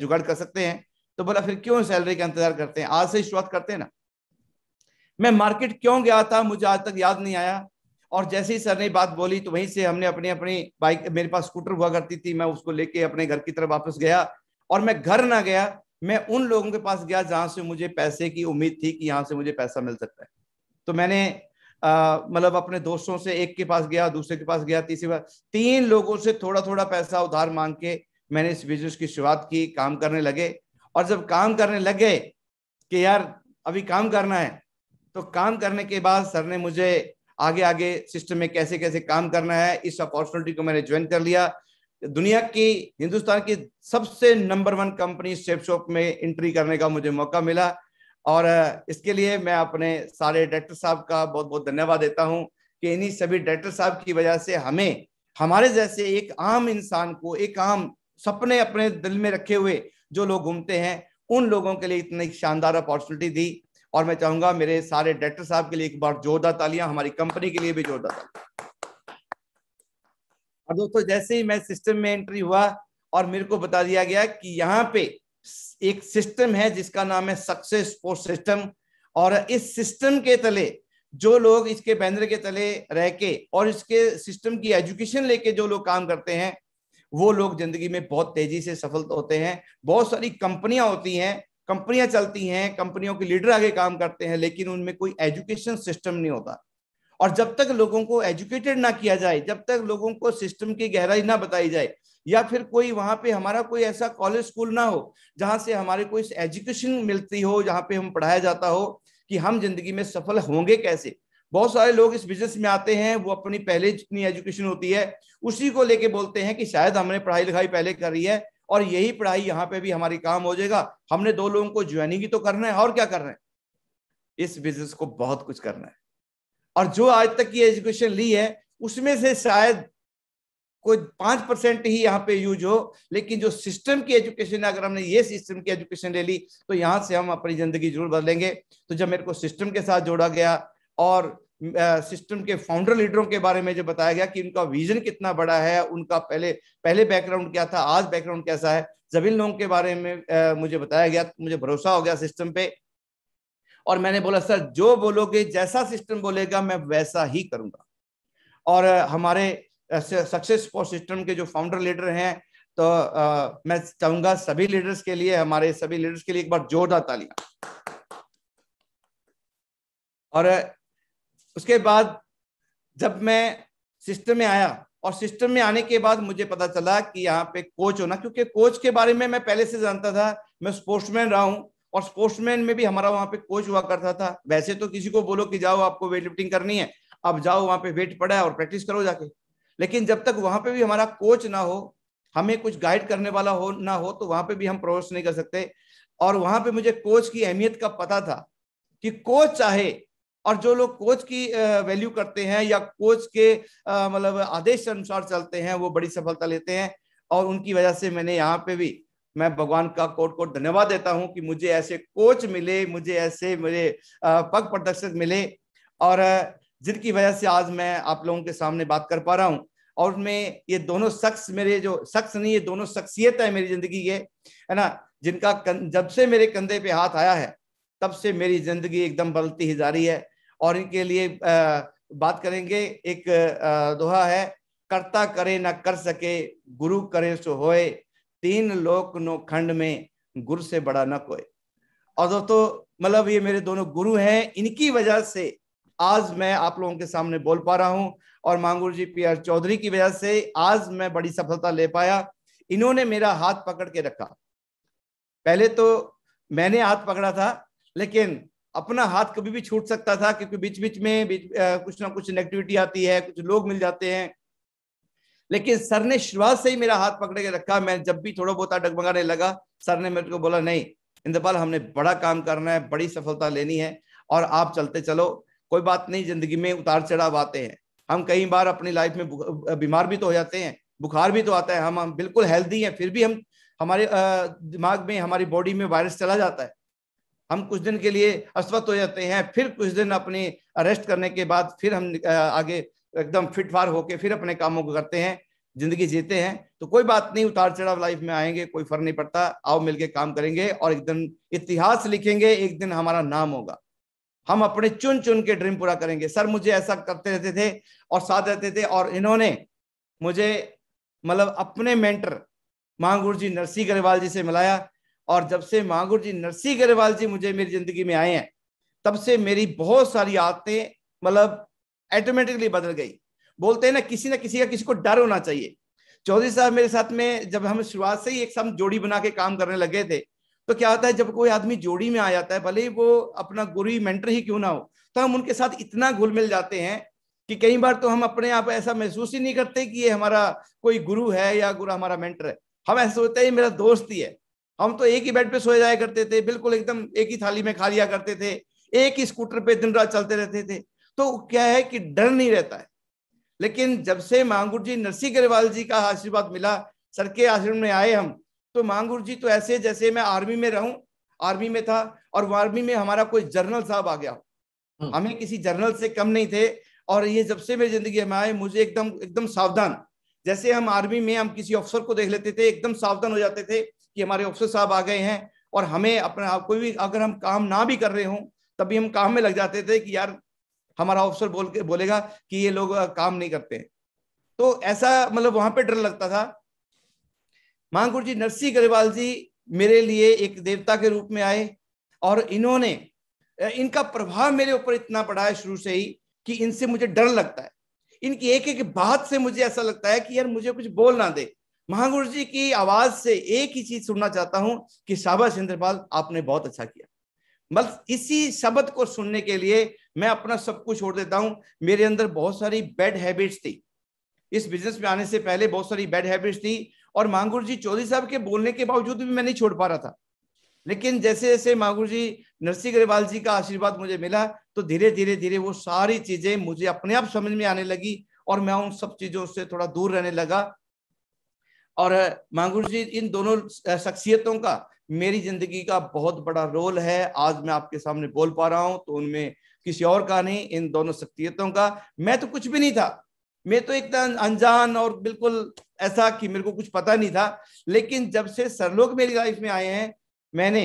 जुगाड़ कर सकते हैं तो बोला फिर क्यों सैलरी का इंतजार करते हैं आज से शुरुआत करते हैं ना मैं मार्केट क्यों गया था मुझे आज तक याद नहीं आया और जैसे ही सर ने बात बोली तो वहीं से हमने अपनी अपनी बाइक मेरे पास स्कूटर हुआ करती थी मैं उसको लेके अपने घर की तरफ वापस गया और मैं घर ना गया मैं उन लोगों के पास गया जहां से मुझे पैसे की उम्मीद थी कि यहाँ से मुझे पैसा मिल सकता है तो मैंने मतलब अपने दोस्तों से एक के पास गया दूसरे के पास गया तीसरे बार तीन लोगों से थोड़ा थोड़ा पैसा उधार मांग के मैंने इस बिजनेस की शुरुआत की काम करने लगे और जब काम करने लगे कि यार अभी काम करना है तो काम करने के बाद सर ने मुझे आगे आगे सिस्टम में कैसे कैसे काम करना है इस अपॉर्चुनिटी को मैंने ज्वाइन कर लिया दुनिया की हिंदुस्तान की सबसे number one company step shop में एंट्री करने का मुझे मौका मिला और इसके लिए मैं अपने सारे डायरेक्टर साहब का बहुत बहुत धन्यवाद देता हूँ कि इन्हीं सभी डायरेक्टर साहब की वजह से हमें हमारे जैसे एक आम इंसान को एक आम सपने अपने दिल में रखे हुए जो लोग घूमते हैं उन लोगों के लिए इतनी शानदार अपॉर्चुनिटी दी और मैं चाहूंगा मेरे सारे डायरेक्टर साहब के लिए एक बार जोरदार तालियां हमारी कंपनी के लिए भी जोरदार और दोस्तों जैसे ही मैं सिस्टम में एंट्री हुआ और मेरे को बता दिया गया कि यहाँ पे एक सिस्टम है जिसका नाम है सक्सेस स्पोर्ट सिस्टम और इस सिस्टम के तले जो लोग इसके बैनर के तले रह के और इसके सिस्टम की एजुकेशन लेके जो लोग काम करते हैं वो लोग जिंदगी में बहुत तेजी से सफल होते हैं बहुत सारी कंपनियां होती हैं कंपनियां चलती हैं कंपनियों के लीडर आगे काम करते हैं लेकिन उनमें कोई एजुकेशन सिस्टम नहीं होता और जब तक लोगों को एजुकेटेड ना किया जाए जब तक लोगों को सिस्टम की गहराई ना बताई जाए या फिर कोई वहां पे हमारा कोई ऐसा कॉलेज स्कूल ना हो जहां से हमारे कोई एजुकेशन मिलती हो जहां पे हम पढ़ाया जाता हो कि हम जिंदगी में सफल होंगे कैसे बहुत सारे लोग इस बिजनेस में आते हैं वो अपनी पहले जितनी एजुकेशन होती है उसी को लेके बोलते हैं कि शायद हमने पढ़ाई लिखाई पहले करी है और यही पढ़ाई यहाँ पे भी हमारी काम हो जाएगा हमने दो लोगों को ज्वाइनिंग ही तो करना है और क्या करना है इस बिजनेस को बहुत कुछ करना है और जो आज तक की एजुकेशन ली है उसमें से शायद कोई पांच परसेंट ही यहाँ पे यूज हो लेकिन जो सिस्टम की एजुकेशन है अगर हमने ये सिस्टम की एजुकेशन ले ली तो यहाँ से हम अपनी जिंदगी जरूर बदलेंगे तो जब मेरे को सिस्टम के साथ जोड़ा गया और सिस्टम के फाउंडर लीडरों के बारे में जो बताया गया कि उनका विजन कितना बड़ा है उनका पहले पहले बैकग्राउंड क्या था आज बैकग्राउंड कैसा है जब इन लोगों के बारे में आ, मुझे बताया गया मुझे भरोसा हो गया सिस्टम पे और मैंने बोला सर जो बोलोगे जैसा सिस्टम बोलेगा मैं वैसा ही करूंगा और हमारे सक्सेस फॉर सिस्टम के जो फाउंडर लीडर हैं तो आ, मैं चाहूंगा सभी लीडर्स के लिए हमारे सभी लीडर्स के लिए एक बार जोरदार तालियां और उसके बाद जब मैं सिस्टम में आया और सिस्टम में आने के बाद मुझे पता चला कि यहाँ पे कोच होना क्योंकि कोच के बारे में मैं पहले से जानता था मैं स्पोर्ट्समैन रहा हूं और स्पोर्ट्समैन में भी हमारा वहां पे कोच हुआ करता था वैसे तो किसी को बोलो कि जाओ आपको वेट लिफ्टिंग करनी है अब जाओ वहां पे वेट पड़ा है और प्रैक्टिस करो जाके लेकिन जब तक वहां पे भी हमारा कोच ना हो हमें कुछ गाइड करने वाला हो ना हो तो वहां पे भी हम प्रवेश नहीं कर सकते और वहां पे मुझे कोच की अहमियत का पता था कि कोच चाहे और जो लोग कोच की वैल्यू करते हैं या कोच के मतलब आदेश अनुसार चलते हैं वो बड़ी सफलता लेते हैं और उनकी वजह से मैंने यहाँ पे भी मैं भगवान का कोट कोट धन्यवाद देता हूँ कि मुझे ऐसे कोच मिले मुझे ऐसे मेरे पग प्रदर्शक मिले और जिनकी वजह से आज मैं आप लोगों के सामने बात कर पा रहा हूँ और मैं ये दोनों शख्स मेरे जो शख्स नहीं ये दोनों शख्सियत है मेरी जिंदगी के है ना जिनका जब से मेरे कंधे पे हाथ आया है तब से मेरी जिंदगी एकदम बदलती ही जा रही है और इनके लिए बात करेंगे एक दोहा है करता करे ना कर सके गुरु करे सो होए तीन लोक नो खंड में गुरु से बड़ा न कोई और दोस्तों मतलब ये मेरे दोनों गुरु हैं इनकी वजह से आज मैं आप लोगों के सामने बोल पा रहा हूं और मांगुर जी पी आर चौधरी की वजह से आज मैं बड़ी सफलता ले पाया इन्होंने मेरा हाथ पकड़ के रखा पहले तो मैंने हाथ पकड़ा था लेकिन अपना हाथ कभी भी छूट सकता था क्योंकि बीच बीच में बीच, आ, कुछ ना कुछ नेगेटिविटी आती है कुछ लोग मिल जाते हैं लेकिन सर ने शुरुआत से ही मेरा हाथ पकड़ के रखा मैं जब भी थोड़ा बहुत डगमगाने लगा सर ने मेरे को बोला नहीं इंद्रपाल हमने बड़ा काम करना है बड़ी सफलता लेनी है और आप चलते चलो कोई बात नहीं जिंदगी में उतार चढ़ाव आते हैं हम कई बार अपनी लाइफ में बीमार भी तो हो जाते हैं बुखार भी तो आता है हम बिल्कुल हेल्दी हैं फिर भी हम हमारे दिमाग में हमारी बॉडी में वायरस चला जाता है हम कुछ दिन के लिए अस्वस्थ हो जाते हैं फिर कुछ दिन अपने अरेस्ट करने के बाद फिर हम आगे एकदम फिट फार होके फिर अपने कामों को करते हैं जिंदगी जीते हैं तो कोई बात नहीं उतार चढ़ाव लाइफ में आएंगे कोई फर्क नहीं पड़ता आओ मिलके काम करेंगे और एक दिन इतिहास लिखेंगे एक दिन हमारा नाम होगा हम अपने चुन चुन के ड्रीम पूरा करेंगे सर मुझे ऐसा करते रहते थे और साथ रहते थे और इन्होंने मुझे मतलब अपने मेंटर महागुरु जी नरसी गरेवाल जी से मिलाया और जब से महागुरु जी नरसी गरेवाल जी मुझे मेरी जिंदगी में आए हैं तब से मेरी बहुत सारी आदतें मतलब ऑटोमेटिकली बदल गई बोलते हैं ना किसी ना किसी का किसी को डर होना चाहिए चौधरी साहब मेरे साथ में जब हम शुरुआत से ही एक साथ जोड़ी बना के काम करने लगे थे तो क्या होता है जब कोई आदमी जोड़ी में आ जाता है भले ही वो अपना गुरु ही मेंटर ही क्यों ना हो तो हम उनके साथ इतना घुल मिल जाते हैं कि कई बार तो हम अपने आप ऐसा महसूस ही नहीं करते कि ये हमारा कोई गुरु है या गुरु हमारा मेंटर है हम ऐसा सोचते हैं ये मेरा दोस्त ही है हम तो एक ही बेड पे सोए जाया करते थे बिल्कुल एकदम एक ही थाली में खा लिया करते थे एक ही स्कूटर पे दिन रात चलते रहते थे तो क्या है कि डर नहीं रहता है लेकिन जब से मांगुर जी नरसिंह गरीवाल जी का आशीर्वाद मिला सर के आश्रम में आए हम तो मांगुर जी तो ऐसे जैसे मैं आर्मी में रहूं आर्मी में था और आर्मी में हमारा कोई जर्नल साहब आ गया हम्म। हमें किसी जर्नल से कम नहीं थे और ये जब से मेरी जिंदगी में आए मुझे एकदम एकदम सावधान जैसे हम आर्मी में हम किसी अफसर को देख लेते थे एकदम सावधान हो जाते थे कि हमारे अफसर साहब आ गए हैं और हमें अपना कोई भी अगर हम काम ना भी कर रहे हों तभी हम काम में लग जाते थे कि यार हमारा अफसर बोल के बोलेगा कि ये लोग काम नहीं करते तो ऐसा मतलब वहां पे डर लगता था महागुरु जी नरसिंह गरीवाल जी मेरे लिए एक देवता के रूप में आए और इन्होंने इनका प्रभाव मेरे ऊपर इतना पड़ा है शुरू से ही कि इनसे मुझे डर लगता है इनकी एक एक बात से मुझे ऐसा लगता है कि यार मुझे कुछ बोल ना दे महागुरु जी की आवाज से एक ही चीज सुनना चाहता हूं कि शाबाश इंद्रपाल आपने बहुत अच्छा किया बस इसी शब्द को सुनने के लिए मैं अपना सब कुछ छोड़ देता हूं मेरे अंदर बहुत सारी बैड हैबिट्स थी इस बिजनेस में आने से पहले बहुत सारी बैड हैबिट्स थी और मांगुर जी चौधरी साहब के बोलने के बावजूद भी मैं नहीं छोड़ पा रहा था लेकिन जैसे जैसे मांगुर जी नरसिंह अग्रवाल जी का आशीर्वाद मुझे मिला तो धीरे धीरे धीरे वो सारी चीजें मुझे अपने आप समझ में आने लगी और मैं उन सब चीजों से थोड़ा दूर रहने लगा और मांगुर जी इन दोनों शख्सियतों का मेरी जिंदगी का बहुत बड़ा रोल है आज मैं आपके सामने बोल पा रहा हूँ तो उनमें किसी और का नहीं इन दोनों शख्सियतों का मैं तो कुछ भी नहीं था मैं तो एकदम अनजान और बिल्कुल ऐसा कि मेरे को कुछ पता नहीं था लेकिन जब से सरलोक मेरी लाइफ में आए हैं मैंने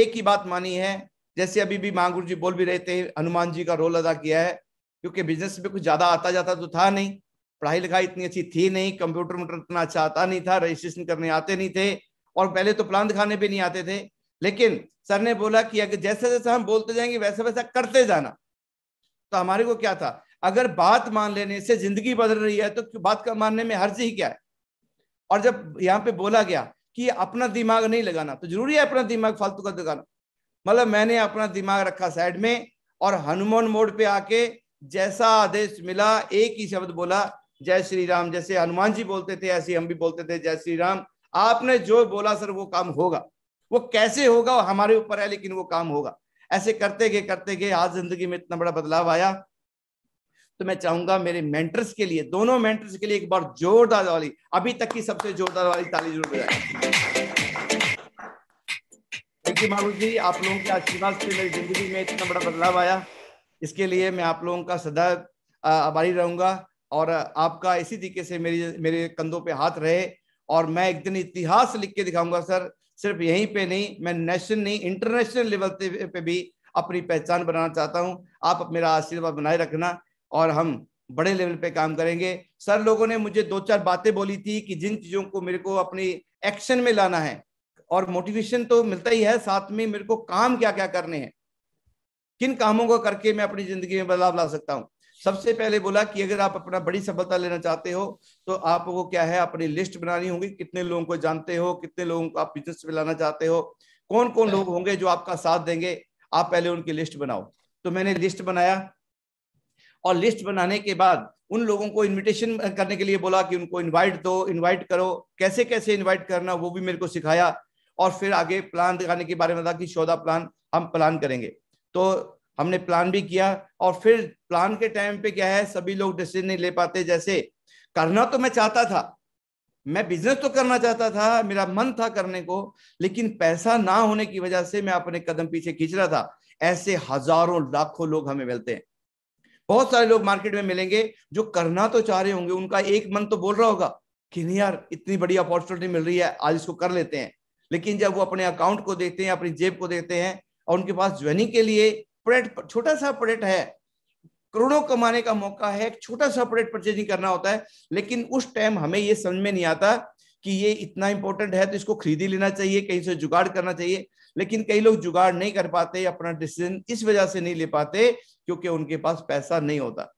एक ही बात मानी है जैसे अभी भी मांगुर जी बोल भी रहे थे हनुमान जी का रोल अदा किया है क्योंकि बिजनेस में कुछ ज्यादा आता जाता तो था नहीं पढ़ाई लिखाई इतनी अच्छी थी नहीं कंप्यूटर वम्प्यूटर इतना अच्छा आता नहीं था रजिस्ट्रेशन करने आते नहीं थे और पहले तो प्लान दिखाने भी नहीं आते थे लेकिन सर ने बोला कि अगर जैसे जैसे हम बोलते जाएंगे वैसे वैसा करते जाना तो हमारे को क्या था अगर बात मान लेने से जिंदगी बदल रही है तो बात का मानने में हर्ज ही क्या है और जब यहाँ पे बोला गया कि अपना दिमाग नहीं लगाना तो जरूरी है अपना दिमाग फालतू का लगाना मतलब मैंने अपना दिमाग रखा साइड में और हनुमान मोड़ पे आके जैसा आदेश मिला एक ही शब्द बोला जय श्री राम जैसे हनुमान जी बोलते थे ऐसे हम भी बोलते थे जय श्री राम आपने जो बोला सर वो काम होगा वो कैसे होगा वो हमारे ऊपर है लेकिन वो काम होगा ऐसे करते गए करते गए आज जिंदगी में इतना बड़ा बदलाव आया तो मैं चाहूंगा मेरे मेंटर्स के लिए दोनों मेंटर्स के लिए एक बार जोरदार वाली अभी तक की सबसे जोरदार वाली ताली जरूर बजाए थैंक यू महाबूब जी आप लोगों के आशीर्वाद से मेरी जिंदगी में इतना बड़ा बदलाव आया इसके लिए मैं आप लोगों का सदा आभारी रहूंगा और आपका इसी तरीके से मेरी मेरे कंधों पे हाथ रहे और मैं एक दिन इतिहास लिख के दिखाऊंगा सर सिर्फ यहीं पे नहीं मैं नेशनल नहीं इंटरनेशनल लेवल पे भी अपनी पहचान बनाना चाहता हूँ आप मेरा आशीर्वाद बनाए रखना और हम बड़े लेवल पे काम करेंगे सर लोगों ने मुझे दो चार बातें बोली थी कि जिन चीज़ों को मेरे को अपनी एक्शन में लाना है और मोटिवेशन तो मिलता ही है साथ में मेरे को काम क्या क्या करने हैं किन कामों को करके मैं अपनी जिंदगी में बदलाव ला सकता हूँ सबसे पहले बोला कि अगर आप अपना बड़ी सफलता लेना चाहते हो तो आपको क्या है अपनी लिस्ट बनानी होगी कितने लोगों को जानते हो कितने लोगों को आप बिजनेस में लाना चाहते हो कौन कौन लोग होंगे जो आपका साथ देंगे आप पहले उनकी लिस्ट बनाओ तो मैंने लिस्ट बनाया और लिस्ट बनाने के बाद उन लोगों को इनविटेशन करने के लिए बोला कि उनको इनवाइट दो इनवाइट करो कैसे कैसे इनवाइट करना वो भी मेरे को सिखाया और फिर आगे प्लान दिखाने के बारे में था कि शोधा प्लान हम प्लान करेंगे तो हमने प्लान भी किया और फिर प्लान के टाइम पे क्या है सभी लोग डिसीजन नहीं ले पाते जैसे करना तो मैं चाहता था मैं बिजनेस तो करना चाहता था मेरा मन था करने को लेकिन पैसा ना होने की वजह से मैं अपने कदम पीछे खींच रहा था ऐसे हजारों लाखों लोग हमें मिलते हैं बहुत सारे लोग मार्केट में मिलेंगे जो करना तो चाह रहे होंगे उनका एक मन तो बोल रहा होगा कि नहीं यार इतनी बड़ी अपॉर्चुनिटी मिल रही है आज इसको कर लेते हैं लेकिन जब वो अपने अकाउंट को देखते हैं अपनी जेब को देखते हैं और उनके पास ज्वाइनिंग के लिए प्रोडक्ट छोटा सा प्रोडक्ट है करोड़ों कमाने का मौका है छोटा सा प्रोडक्ट परचेजिंग करना होता है लेकिन उस टाइम हमें ये समझ में नहीं आता कि ये इतना इंपॉर्टेंट है तो इसको खरीद ही लेना चाहिए कहीं से जुगाड़ करना चाहिए लेकिन कई लोग जुगाड़ नहीं कर पाते अपना डिसीजन इस वजह से नहीं ले पाते क्योंकि उनके पास पैसा नहीं होता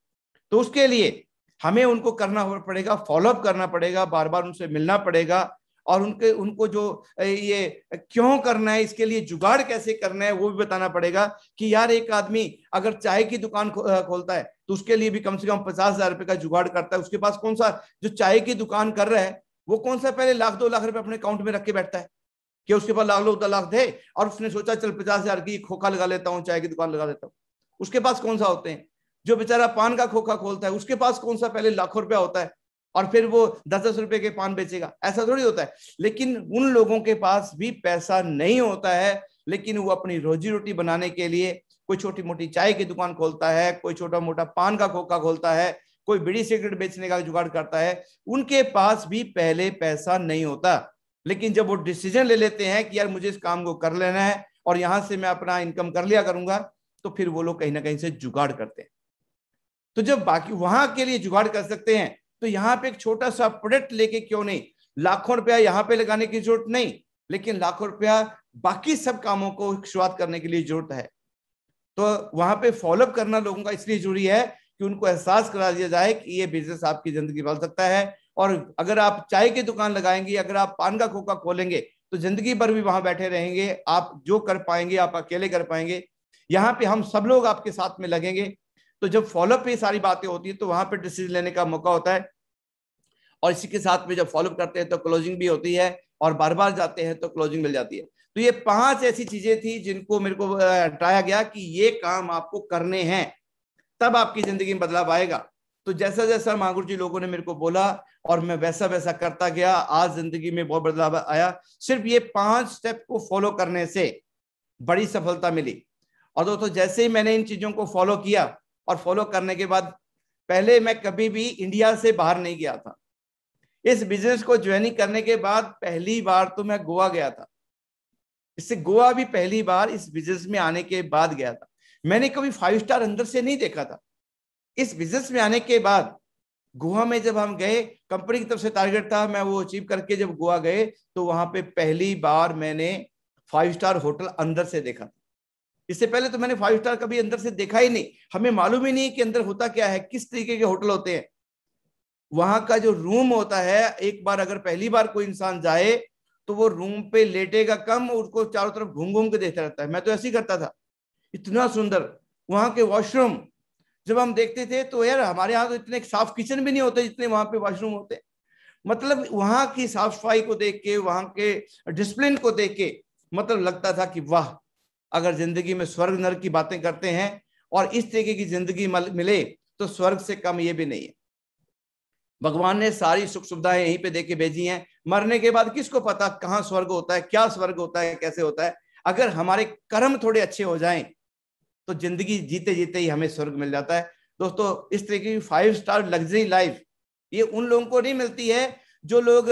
तो उसके लिए हमें उनको करना पड़ेगा फॉलोअप करना पड़ेगा बार बार उनसे मिलना पड़ेगा और उनके उनको जो ये क्यों करना है इसके लिए जुगाड़ कैसे करना है वो भी बताना पड़ेगा कि यार एक आदमी अगर चाय की दुकान खोलता है तो उसके लिए भी कम से कम पचास हजार रुपये का जुगाड़ करता है उसके पास कौन सा जो चाय की दुकान कर रहा है वो कौन सा पहले लाख दो लाख रुपए अपने अकाउंट में रख के बैठता है कि उसके पास लाख लोग लाख दे और उसने सोचा चल पचास हजार की खोखा लगा लेता हूँ चाय की दुकान लगा लेता हूँ उसके पास कौन सा होते हैं जो बेचारा पान का खोखा खोलता है उसके पास कौन सा पहले लाखों रुपया होता है और फिर वो दस दस रुपए के पान बेचेगा ऐसा थोड़ी होता है लेकिन उन लोगों के पास भी पैसा नहीं होता है लेकिन वो अपनी रोजी रोटी बनाने के लिए कोई छोटी मोटी चाय की दुकान खोलता है कोई छोटा मोटा पान का खोखा खोलता है कोई बीड़ी सिगरेट बेचने का जुगाड़ करता है उनके पास भी पहले पैसा नहीं होता लेकिन जब वो डिसीजन ले लेते हैं कि यार मुझे इस काम को कर लेना है और यहां से मैं अपना इनकम कर लिया करूंगा तो फिर वो लोग कहीं ना कहीं से जुगाड़ करते हैं तो जब बाकी वहां के लिए जुगाड़ कर सकते हैं तो यहाँ पे एक छोटा सा प्रोडक्ट लेके क्यों नहीं लाखों रुपया यहाँ पे लगाने की जरूरत नहीं लेकिन लाखों रुपया बाकी सब कामों को शुरुआत करने के लिए जरूरत है तो वहां पे फॉलोअप करना लोगों का इसलिए जरूरी है कि उनको एहसास करा दिया जाए कि ये बिजनेस आपकी ज़िंदगी बदल सकता है और अगर आप चाय की दुकान लगाएंगे अगर आप पान का खोखा खोलेंगे तो ज़िंदगी भर भी वहां बैठे रहेंगे आप जो कर पाएंगे आप अकेले कर पाएंगे यहाँ पे हम सब लोग आपके साथ में लगेंगे तो जब फॉलोअप पे सारी बातें होती है तो वहां पर डिसीजन लेने का मौका होता है और इसी के साथ में जब फॉलोअप करते हैं तो क्लोजिंग भी होती है और बार बार जाते हैं तो क्लोजिंग मिल जाती है तो ये पांच ऐसी चीजें थी जिनको मेरे को हटाया गया कि ये काम आपको करने हैं तब आपकी जिंदगी में बदलाव आएगा तो जैसा जैसा मांगुर जी लोगों ने मेरे को बोला और मैं वैसा वैसा करता गया आज जिंदगी में बहुत बदलाव आया सिर्फ ये पांच स्टेप को फॉलो करने से बड़ी सफलता मिली और दोस्तों जैसे ही मैंने इन चीजों को फॉलो किया और फॉलो करने के बाद पहले मैं कभी भी इंडिया से बाहर नहीं गया था इस बिजनेस को ज्वाइनिंग करने के बाद पहली बार तो मैं गोवा गया था इससे गोवा भी पहली बार इस बिजनेस में आने के बाद गया था मैंने कभी फाइव स्टार अंदर से नहीं देखा था इस बिजनेस में आने के बाद गोवा में जब हम गए कंपनी की तरफ से टारगेट था मैं वो अचीव करके जब गोवा गए तो वहां पे पहली बार मैंने फाइव स्टार होटल अंदर से देखा था इससे पहले तो मैंने फाइव स्टार कभी अंदर से देखा ही नहीं हमें मालूम ही नहीं कि अंदर होता क्या है किस तरीके के होटल होते हैं वहां का जो रूम होता है एक बार अगर पहली बार कोई इंसान जाए तो वो रूम पे लेटेगा कम उसको चारों तरफ घूम घूम के देखता रहता है मैं तो ऐसे ही करता था इतना सुंदर वहां के वॉशरूम जब हम देखते थे तो यार हमारे यहाँ तो इतने साफ किचन भी नहीं होते जितने वहां पे वॉशरूम होते मतलब वहां की साफ सफाई को देख के वहां के डिसिप्लिन को देख के मतलब लगता था कि वाह अगर जिंदगी में स्वर्ग नर की बातें करते हैं और इस तरीके की जिंदगी मिले तो स्वर्ग से कम ये भी नहीं है भगवान ने सारी सुख सुविधाएं यहीं पे देके भेजी हैं मरने के बाद किसको पता कहाँ स्वर्ग होता है क्या स्वर्ग होता है कैसे होता है अगर हमारे कर्म थोड़े अच्छे हो जाएं तो जिंदगी जीते जीते ही हमें स्वर्ग मिल जाता है दोस्तों इस तरीके की फाइव स्टार लग्जरी लाइफ ये उन लोगों को नहीं मिलती है जो लोग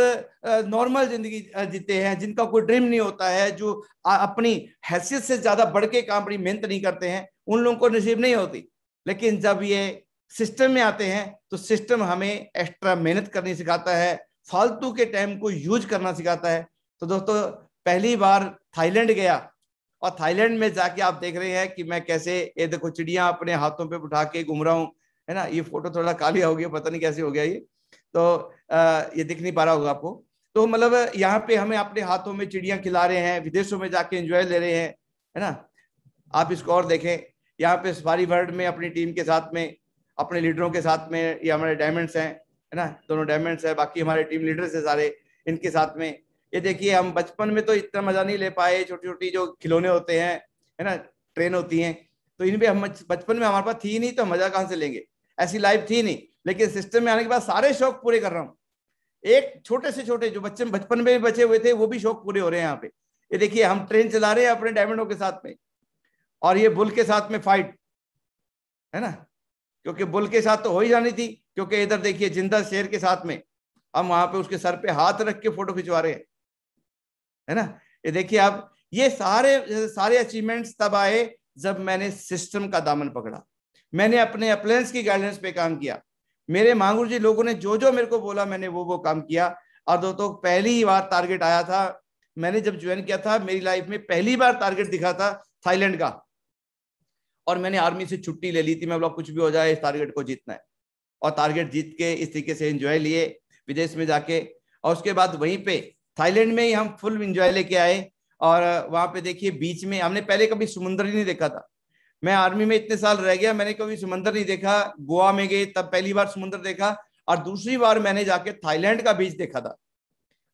नॉर्मल जिंदगी जीते हैं जिनका कोई ड्रीम नहीं होता है जो अपनी हैसियत से ज्यादा बढ़ के काम अपनी मेहनत नहीं करते हैं उन लोगों को नसीब नहीं होती लेकिन जब ये सिस्टम में आते हैं तो सिस्टम हमें एक्स्ट्रा मेहनत करनी सिखाता है फालतू के टाइम को यूज करना सिखाता है तो दोस्तों पहली बार थाईलैंड गया और थाईलैंड में जाके आप देख रहे हैं कि मैं कैसे ये देखो चिड़िया अपने हाथों पे उठा के घूम रहा हूँ है ना ये फोटो थोड़ा काली हो गया पता नहीं कैसे हो गया ये तो आ, ये दिख नहीं पा रहा होगा आपको तो मतलब यहाँ पे हमें अपने हाथों में चिड़िया खिला रहे हैं विदेशों में जाके एंजॉय ले रहे हैं है ना आप इसको और देखें यहाँ पे सफारी वर्ल्ड में अपनी टीम के साथ में अपने लीडरों के साथ में ये हमारे डायमंड्स हैं है ना दोनों डायमंड्स हैं बाकी हमारे टीम लीडर्स हैं सारे इनके साथ में ये देखिए हम बचपन में तो इतना मजा नहीं ले पाए छोटी छोटी जो खिलौने होते हैं है ना ट्रेन होती हैं तो इनपे हम बचपन में हमारे पास थी नहीं तो मजा कहाँ से लेंगे ऐसी लाइफ थी नहीं लेकिन सिस्टम में आने के बाद सारे शौक पूरे कर रहा हूँ एक छोटे से छोटे जो बच्चे बचपन में बचे हुए थे वो भी शौक पूरे हो रहे हैं यहाँ पे ये देखिए हम ट्रेन चला रहे हैं अपने डायमंडों के साथ में और ये बुल के साथ में फाइट है ना क्योंकि बुल के साथ तो हो ही जानी थी क्योंकि इधर देखिए जिंदा शेर के साथ में हम वहां पे उसके सर पे हाथ रख के फोटो खिंचवा रहे हैं है ना ये देखिए आप ये सारे सारे अचीवमेंट्स तब आए जब मैंने सिस्टम का दामन पकड़ा मैंने अपने अप्लायंस की गाइडलाइंस पे काम किया मेरे मांगुर जी लोगों ने जो जो मेरे को बोला मैंने वो वो काम किया और दोस्तों पहली ही बार टारगेट आया था मैंने जब ज्वाइन किया था मेरी लाइफ में पहली बार टारगेट दिखा था थाईलैंड का और मैंने आर्मी से छुट्टी ले ली थी मैं बोला कुछ भी हो जाए इस टारगेट को जीतना है और टारगेट जीत के इस तरीके से एंजॉय लिए विदेश में जाके और उसके बाद वहीं पे थाईलैंड में ही हम फुल इंजॉय लेके आए और वहां पे देखिए बीच में हमने पहले कभी समुंदर ही नहीं देखा था मैं आर्मी में इतने साल रह गया मैंने कभी समुन्द्र नहीं देखा गोवा में गए तब पहली बार समुन्द्र देखा और दूसरी बार मैंने जाके थाईलैंड का बीच देखा था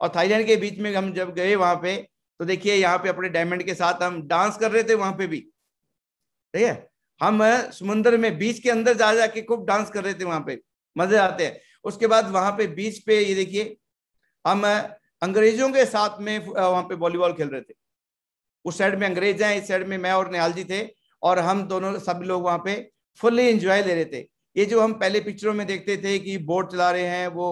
और थाईलैंड के बीच में हम जब गए वहां पे तो देखिए यहाँ पे अपने डायमंड के साथ हम डांस कर रहे थे वहां पे भी ठीक है हम समुन्द्र में बीच के अंदर जा जाके खूब डांस कर रहे थे वहां पे मजे आते हैं उसके बाद वहां पे बीच पे ये देखिए हम अंग्रेजों के साथ में वहां पे वॉलीबॉल खेल रहे थे उस साइड में अंग्रेज हैं इस साइड में मैं और निहाल जी थे और हम दोनों सब लोग वहां पे फुल्ली एंजॉय ले रहे थे ये जो हम पहले पिक्चरों में देखते थे कि बोट चला रहे हैं वो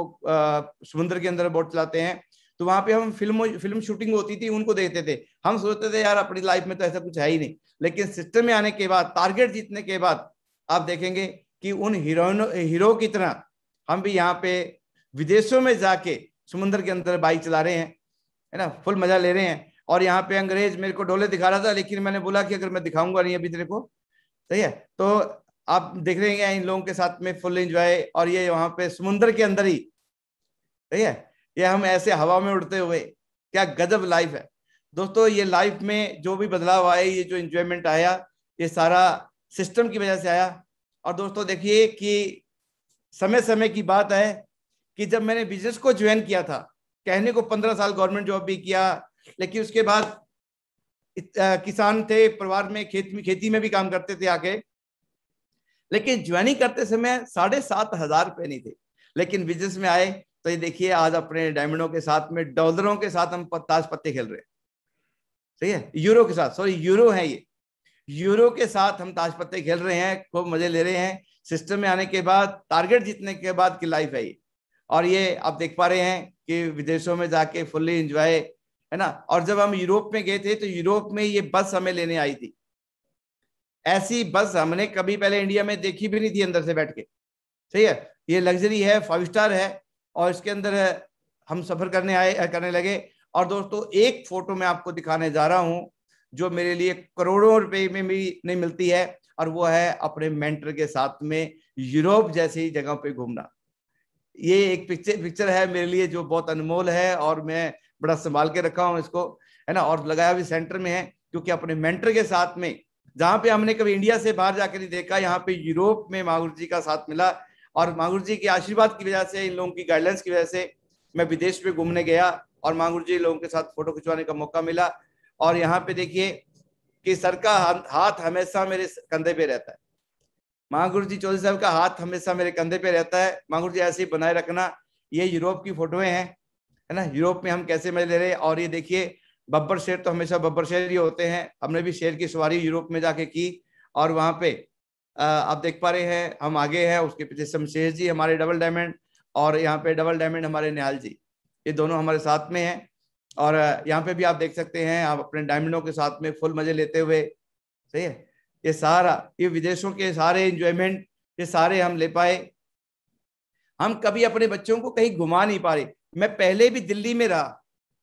समुद्र के अंदर बोट चलाते हैं तो वहां पे हम फिल्म फिल्म शूटिंग होती थी उनको देखते थे हम सोचते थे यार अपनी लाइफ में तो ऐसा कुछ है ही नहीं लेकिन सिस्टम में आने के बाद टारगेट जीतने के बाद आप देखेंगे कि उन हीरोइनों हीरो की तरह हम भी यहाँ पे विदेशों में जाके समुन्द्र के अंदर बाइक चला रहे हैं है ना फुल मजा ले रहे हैं और यहाँ पे अंग्रेज मेरे को डोले दिखा रहा था लेकिन मैंने बोला कि अगर मैं दिखाऊंगा नहीं अभी तेरे को सही है तो आप देख रहे हैं इन लोगों के साथ में फुल एंजॉय और ये वहां पे समुन्द्र के अंदर ही सही है ये हम ऐसे हवा में उड़ते हुए क्या गजब लाइफ है दोस्तों ये लाइफ में जो भी बदलाव आए ये जो इंजॉयमेंट आया ये सारा सिस्टम की वजह से आया और दोस्तों देखिए कि समय समय की बात है कि जब मैंने बिजनेस को ज्वाइन किया था कहने को पंद्रह साल गवर्नमेंट जॉब भी किया लेकिन उसके बाद किसान थे परिवार में खेत में खेती में भी काम करते थे आके लेकिन ज्वाइनिंग करते समय साढ़े सात हजार रुपए नहीं थे लेकिन बिजनेस में आए तो ये देखिए आज अपने डायमंडों के साथ में डॉलरों के साथ हम ताश पत्ते खेल रहे ठीक सही है यूरो के साथ सॉरी यूरो है ये यूरो के साथ हम ताश पत्ते खेल रहे हैं खूब मजे ले रहे हैं सिस्टम में आने के बाद टारगेट जीतने के बाद की लाइफ है ये और ये आप देख पा रहे हैं कि विदेशों में जाके फुल्ली इंजॉय है ना और जब हम यूरोप में गए थे तो यूरोप में ये बस हमें लेने आई थी ऐसी बस हमने कभी पहले इंडिया में देखी भी नहीं थी अंदर से बैठ के सही है ये लग्जरी है फाइव स्टार है और इसके अंदर हम सफर करने आए करने लगे और दोस्तों एक फोटो मैं आपको दिखाने जा रहा हूं जो मेरे लिए करोड़ों रुपए में भी नहीं मिलती है और वो है अपने मेंटर के साथ में यूरोप जैसी जगह पे घूमना ये एक पिक्चर पिक्चर है मेरे लिए जो बहुत अनमोल है और मैं बड़ा संभाल के रखा हूँ इसको है ना और लगाया भी सेंटर में है क्योंकि अपने मेंटर के साथ में जहाँ पे हमने कभी इंडिया से बाहर जाकर नहीं देखा यहाँ पे यूरोप में मागुर जी का साथ मिला और मागुर जी के आशीर्वाद की वजह से इन लोगों की गाइडलाइंस की वजह से मैं विदेश में घूमने गया और मागुर जी लोगों के साथ फोटो खिंचवाने का मौका मिला और यहाँ पे देखिए कि सर का हाथ हमेशा मेरे कंधे पे रहता है महागुरु जी चौधरी साहब का हाथ हमेशा मेरे कंधे पे रहता है महागुरु जी ऐसे ही बनाए रखना ये यूरोप की फोटोएं हैं है ना यूरोप में हम कैसे मजे ले रहे और ये देखिए बब्बर शेर तो हमेशा बब्बर शेर ही होते हैं हमने भी शेर की सवारी यूरोप में जाके की और वहाँ पे आप देख पा रहे हैं हम आगे हैं उसके पीछे शमशेर जी हमारे डबल डायमंड और यहाँ पे डबल डायमंड हमारे निहाल जी ये दोनों हमारे साथ में हैं और यहाँ पे भी आप देख सकते हैं आप अपने डायमंडों के साथ में फुल मजे लेते हुए सही है ये सारा ये विदेशों के सारे इंजॉयमेंट ये सारे हम ले पाए हम कभी अपने बच्चों को कहीं घुमा नहीं पा रहे मैं पहले भी दिल्ली में रहा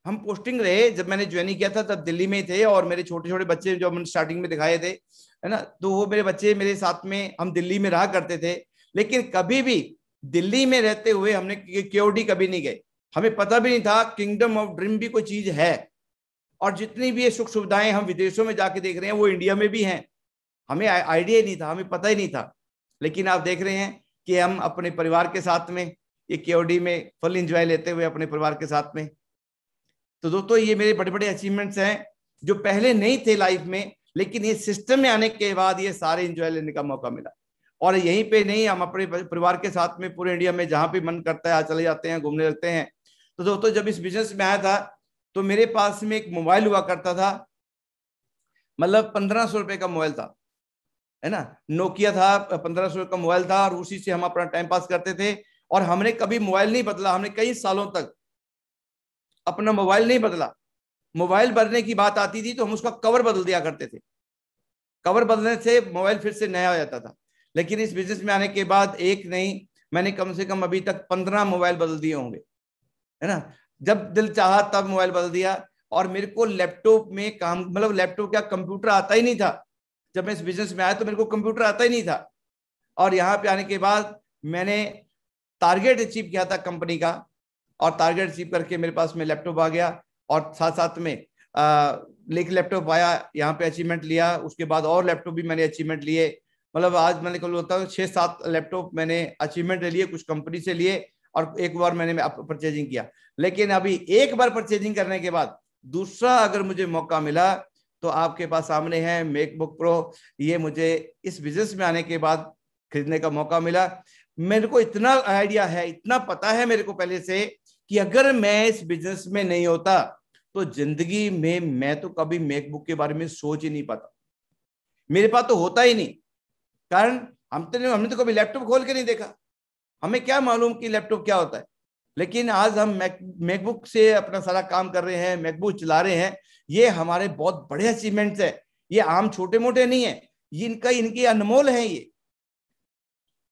हम पोस्टिंग रहे जब मैंने ज्वाइन किया था तब दिल्ली में ही थे और मेरे छोटे छोटे बच्चे जो हमने स्टार्टिंग में दिखाए थे है ना तो वो मेरे बच्चे मेरे साथ में हम दिल्ली में रहा करते थे लेकिन कभी भी दिल्ली में रहते हुए हमने क्योडी कभी नहीं गए हमें पता भी नहीं था किंगडम ऑफ ड्रीम भी कोई चीज है और जितनी भी ये सुख सुविधाएं हम विदेशों में जाके देख रहे हैं वो इंडिया में भी हैं हमें आइडिया नहीं था हमें पता ही नहीं था लेकिन आप देख रहे हैं कि हम अपने परिवार के साथ में ये केओडी में फुल इंजॉय लेते हुए अपने परिवार के साथ में तो दोस्तों ये मेरे बड़े बड़े अचीवमेंट्स हैं जो पहले नहीं थे लाइफ में लेकिन ये सिस्टम में आने के बाद ये सारे इंजॉय लेने का मौका मिला और यहीं पे नहीं हम अपने परिवार के साथ में पूरे इंडिया में जहां भी मन करता है चले जाते हैं घूमने लगते हैं तो दोस्तों जब इस बिजनेस में आया था तो मेरे पास में एक मोबाइल हुआ करता था मतलब पंद्रह सौ रुपए का मोबाइल था है ना नोकिया था पंद्रह सौ का मोबाइल था और उसी से हम अपना टाइम पास करते थे और हमने कभी मोबाइल नहीं बदला हमने कई सालों तक अपना मोबाइल नहीं बदला मोबाइल बदलने की बात आती थी तो हम उसका कवर बदल दिया करते थे कवर बदलने से मोबाइल फिर से नया हो जाता था लेकिन इस बिजनेस में आने के बाद एक नहीं मैंने कम से कम अभी तक पंद्रह मोबाइल बदल दिए होंगे है ना जब दिल चाह तब मोबाइल बदल दिया और मेरे को लैपटॉप में काम मतलब लैपटॉप क्या कंप्यूटर आता ही नहीं था जब मैं इस बिजनेस में आया तो मेरे को कंप्यूटर आता ही नहीं था और यहाँ पे आने के बाद मैंने टारगेट अचीव किया था कंपनी का और टारगेट अचीव करके मेरे पास में लैपटॉप आ गया और साथ साथ में लेकिन लैपटॉप आया यहाँ पे अचीवमेंट लिया उसके बाद और लैपटॉप भी मैंने अचीवमेंट लिए मतलब आज मैंने कल बोलता हूँ छः सात लैपटॉप मैंने अचीवमेंट लिए कुछ कंपनी से लिए और एक बार मैंने परचेजिंग किया लेकिन अभी एक बार परचेजिंग करने के बाद दूसरा अगर मुझे मौका मिला तो आपके पास सामने है मेकबुक प्रो ये मुझे इस बिजनेस में आने के बाद खरीदने का मौका मिला मेरे को इतना आइडिया है इतना पता है मेरे को पहले से कि अगर मैं इस बिजनेस में नहीं होता तो जिंदगी में मैं तो कभी मेकबुक के बारे में सोच ही नहीं पाता मेरे पास तो होता ही नहीं कारण हम तो हमने तो कभी लैपटॉप खोल के नहीं देखा हमें क्या मालूम कि लैपटॉप क्या होता है लेकिन आज हम मैक मैकबुक से अपना सारा काम कर रहे हैं मैकबुक चला रहे हैं ये हमारे बहुत बड़े अचीवमेंट्स है ये आम छोटे मोटे नहीं है ये इनका इनकी अनमोल है ये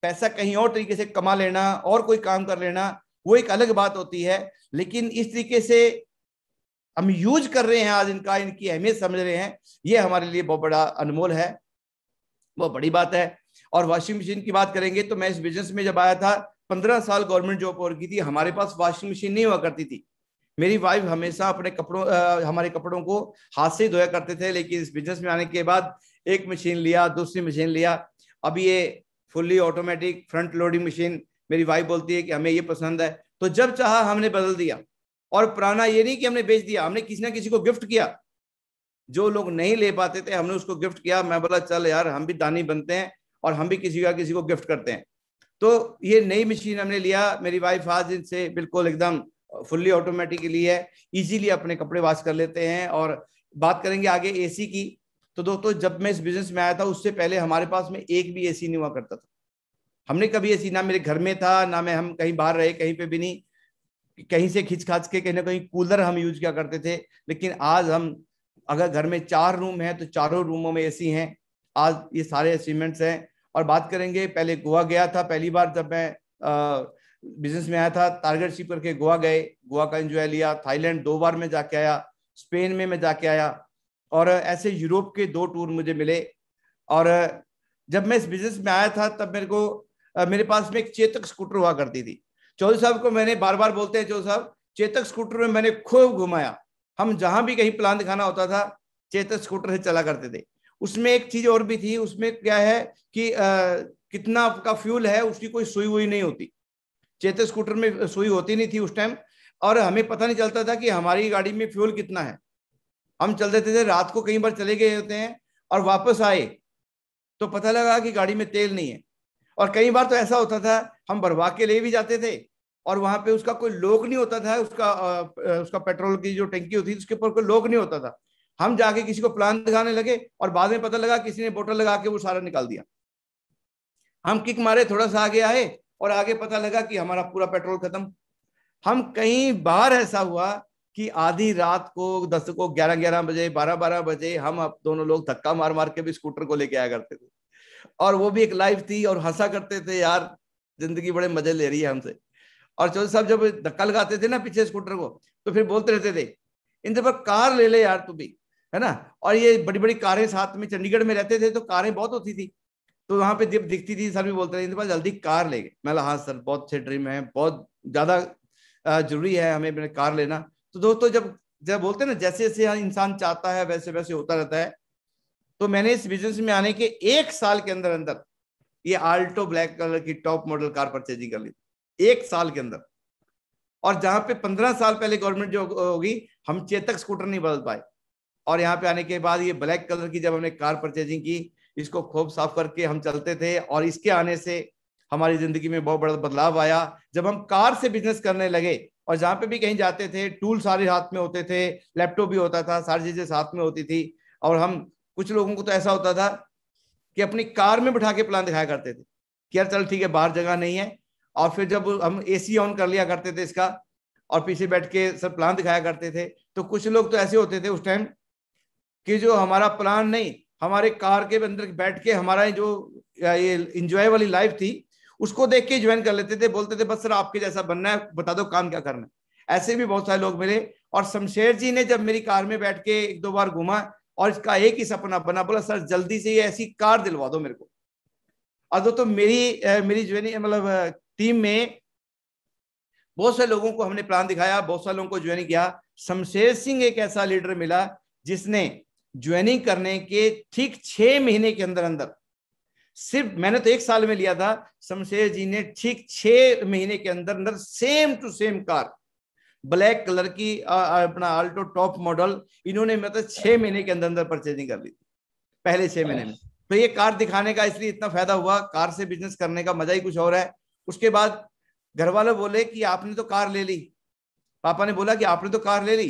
पैसा कहीं और तरीके से कमा लेना और कोई काम कर लेना वो एक अलग बात होती है लेकिन इस तरीके से हम यूज कर रहे हैं आज इनका इनकी अहमियत समझ रहे हैं ये हमारे लिए बहुत बड़ा अनमोल है बहुत बड़ी बात है और वॉशिंग मशीन की बात करेंगे तो मैं इस बिजनेस में जब आया था पंद्रह साल गवर्नमेंट जॉब और की थी हमारे पास वॉशिंग मशीन नहीं हुआ करती थी मेरी वाइफ हमेशा अपने कपड़ों हमारे कपड़ों को हाथ से धोया करते थे लेकिन इस बिजनेस में आने के बाद एक मशीन लिया दूसरी मशीन लिया अब ये fully automatic front loading machine मेरी वाइफ बोलती है कि हमें ये पसंद है तो जब चाहा हमने बदल दिया और पुराना ये नहीं कि हमने बेच दिया हमने किसी ना किसी को गिफ्ट किया जो लोग नहीं ले पाते थे हमने उसको गिफ्ट किया मैं बोला चल यार हम भी दानी बनते हैं और हम भी किसी का किसी को गिफ्ट करते हैं तो ये नई मशीन हमने लिया मेरी वाइफ आज इनसे बिल्कुल एकदम फुल्ली ऑटोमेटिकली है इजीली अपने कपड़े वॉश कर लेते हैं और बात करेंगे आगे एसी की तो दोस्तों जब मैं इस बिजनेस में आया था उससे पहले हमारे पास में एक भी एसी नहीं हुआ करता था हमने कभी एसी ना मेरे घर में था ना मैं हम कहीं बाहर रहे कहीं पे भी नहीं कहीं से खींच खाच के कहीं ना कहीं कूलर हम यूज किया करते थे लेकिन आज हम अगर घर में चार रूम है तो चारों रूमों में ए हैं आज ये सारे अचीवमेंट्स हैं और बात करेंगे पहले गोवा गया था पहली बार जब मैं बिजनेस में आया था टारगेट शिप करके गोवा गए गोवा का एंजॉय लिया थाईलैंड दो बार में जाके आया स्पेन में मैं जाके आया और ऐसे यूरोप के दो टूर मुझे मिले और जब मैं इस बिजनेस में आया था तब मेरे को मेरे पास में एक चेतक स्कूटर हुआ करती थी चौधरी साहब को मैंने बार बार बोलते हैं चौधरी साहब चेतक स्कूटर में मैंने खूब घुमाया हम जहां भी कहीं प्लान दिखाना होता था चेतक स्कूटर से चला करते थे उसमें एक चीज और भी थी उसमें क्या है कि आ, कितना आपका फ्यूल है उसकी कोई सुई हुई नहीं होती चेते स्कूटर में सुई होती नहीं थी उस टाइम और हमें पता नहीं चलता था कि हमारी गाड़ी में फ्यूल कितना है हम चल देते थे रात को कई बार चले गए होते हैं और वापस आए तो पता लगा कि गाड़ी में तेल नहीं है और कई बार तो ऐसा होता था हम भरवा के ले भी जाते थे और वहां पे उसका कोई लोक नहीं होता था उसका उसका पेट्रोल की जो टंकी होती थी उसके ऊपर कोई लोक नहीं होता था हम जाके किसी को प्लान दिखाने लगे और बाद में पता लगा किसी ने बोटल लगा के वो सारा निकाल दिया हम किक मारे थोड़ा सा आगे आए और आगे पता लगा कि हमारा पूरा पेट्रोल खत्म हम कहीं बार ऐसा हुआ कि आधी रात को दस को ग्यारह ग्यारह बजे बारह बारह बजे हम अब दोनों लोग धक्का मार मार के भी स्कूटर को लेके आया करते थे और वो भी एक लाइफ थी और हंसा करते थे यार जिंदगी बड़े मजे ले रही है हमसे और चौधरी साहब जब धक्का लगाते थे ना पीछे स्कूटर को तो फिर बोलते रहते थे इनसे पर कार ले ले यार तू भी है ना और ये बड़ी बड़ी कारें साथ में चंडीगढ़ में रहते थे तो कारें बहुत होती थी तो वहाँ पे जब दिखती थी सर भी बोलते थे पास जल्दी कार ले गए मैं हाँ सर बहुत अच्छे ड्रीम है बहुत ज़्यादा जरूरी है हमें मेरे कार लेना तो दोस्तों जब जब बोलते हैं ना जैसे जैसे इंसान चाहता है वैसे वैसे होता रहता है तो मैंने इस बिजनेस में आने के एक साल के अंदर अंदर ये आल्टो ब्लैक कलर की टॉप मॉडल कार परचेजिंग कर ली एक साल के अंदर और जहां पे पंद्रह साल पहले गवर्नमेंट जो होगी हम चेतक स्कूटर नहीं बदल पाए और यहाँ पे आने के बाद ये ब्लैक कलर की जब हमने कार परचेजिंग की इसको खूब साफ करके हम चलते थे और इसके आने से हमारी जिंदगी में बहुत बड़ा बदलाव आया जब हम कार से बिजनेस करने लगे और जहाँ पे भी कहीं जाते थे टूल सारे हाथ में होते थे लैपटॉप भी होता था सारी चीजें साथ में होती थी और हम कुछ लोगों को तो ऐसा होता था कि अपनी कार में बैठा के प्लान दिखाया करते थे कि यार चल ठीक है बाहर जगह नहीं है और फिर जब हम एसी ऑन कर लिया करते थे इसका और पीछे बैठ के सर प्लान दिखाया करते थे तो कुछ लोग तो ऐसे होते थे उस टाइम कि जो हमारा प्लान नहीं हमारे कार के अंदर बैठ के हमारा जो ये इंजॉय वाली लाइफ थी उसको देख के ज्वाइन कर लेते थे बोलते थे बस सर आपके जैसा बनना है बता दो काम क्या करना है ऐसे भी बहुत सारे लोग मिले और शमशेर जी ने जब मेरी कार में बैठ के एक दो बार घूमा और इसका एक ही सपना बना बोला सर जल्दी से ये ऐसी कार दिलवा दो मेरे को और तो, तो मेरी मेरी जो है मतलब टीम में बहुत से लोगों को हमने प्लान दिखाया बहुत सारे लोगों को ज्वाइन किया शमशेर सिंह एक ऐसा लीडर मिला जिसने ज्वाइनिंग करने के ठीक छह महीने के अंदर अंदर सिर्फ मैंने तो एक साल में लिया था शमशेर जी ने ठीक छह महीने के अंदर अंदर same to same car black colour की अपना अल्टो टॉप मॉडल इन्होंने मतलब छह महीने के अंदर अंदर परचेजिंग कर ली थी पहले छह महीने में तो ये कार दिखाने का इसलिए इतना फायदा हुआ कार से बिजनेस करने का मजा ही कुछ और है उसके बाद घर वाले बोले कि आपने तो कार ले ली पापा ने बोला कि आपने तो कार ले ली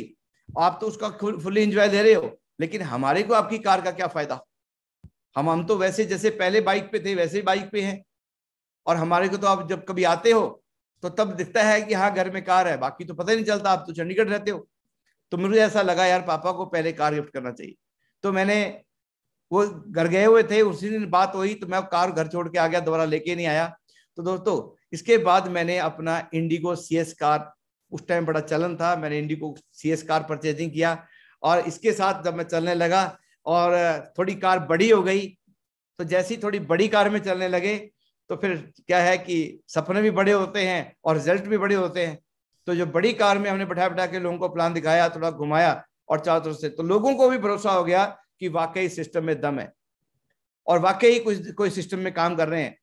आप तो उसका फुल्ली इंजॉय ले रहे हो लेकिन हमारे को आपकी कार का क्या फायदा हम हम तो वैसे जैसे पहले बाइक पे थे वैसे बाइक पे हैं और हमारे को तो आप जब कभी आते हो तो तब दिखता है कि हाँ घर में कार है बाकी तो पता ही नहीं चलता आप तो चंडीगढ़ रहते हो तो मुझे ऐसा लगा यार पापा को पहले कार गिफ्ट करना चाहिए तो मैंने वो घर गए हुए थे उसी दिन बात हुई तो मैं कार घर छोड़ के आ गया दोबारा लेके नहीं आया तो दोस्तों इसके बाद मैंने अपना इंडिगो सी कार उस टाइम बड़ा चलन था मैंने इंडिगो सी कार परचेजिंग किया और इसके साथ जब मैं चलने लगा और थोड़ी कार बड़ी हो गई तो जैसी थोड़ी बड़ी कार में चलने लगे तो फिर क्या है कि सपने भी बड़े होते हैं और रिजल्ट भी बड़े होते हैं तो जो बड़ी कार में हमने बैठा बैठा के लोगों को प्लान दिखाया थोड़ा घुमाया और चारों तरफ से तो लोगों को भी भरोसा हो गया कि वाकई सिस्टम में दम है और वाकई कुछ कोई सिस्टम में काम कर रहे हैं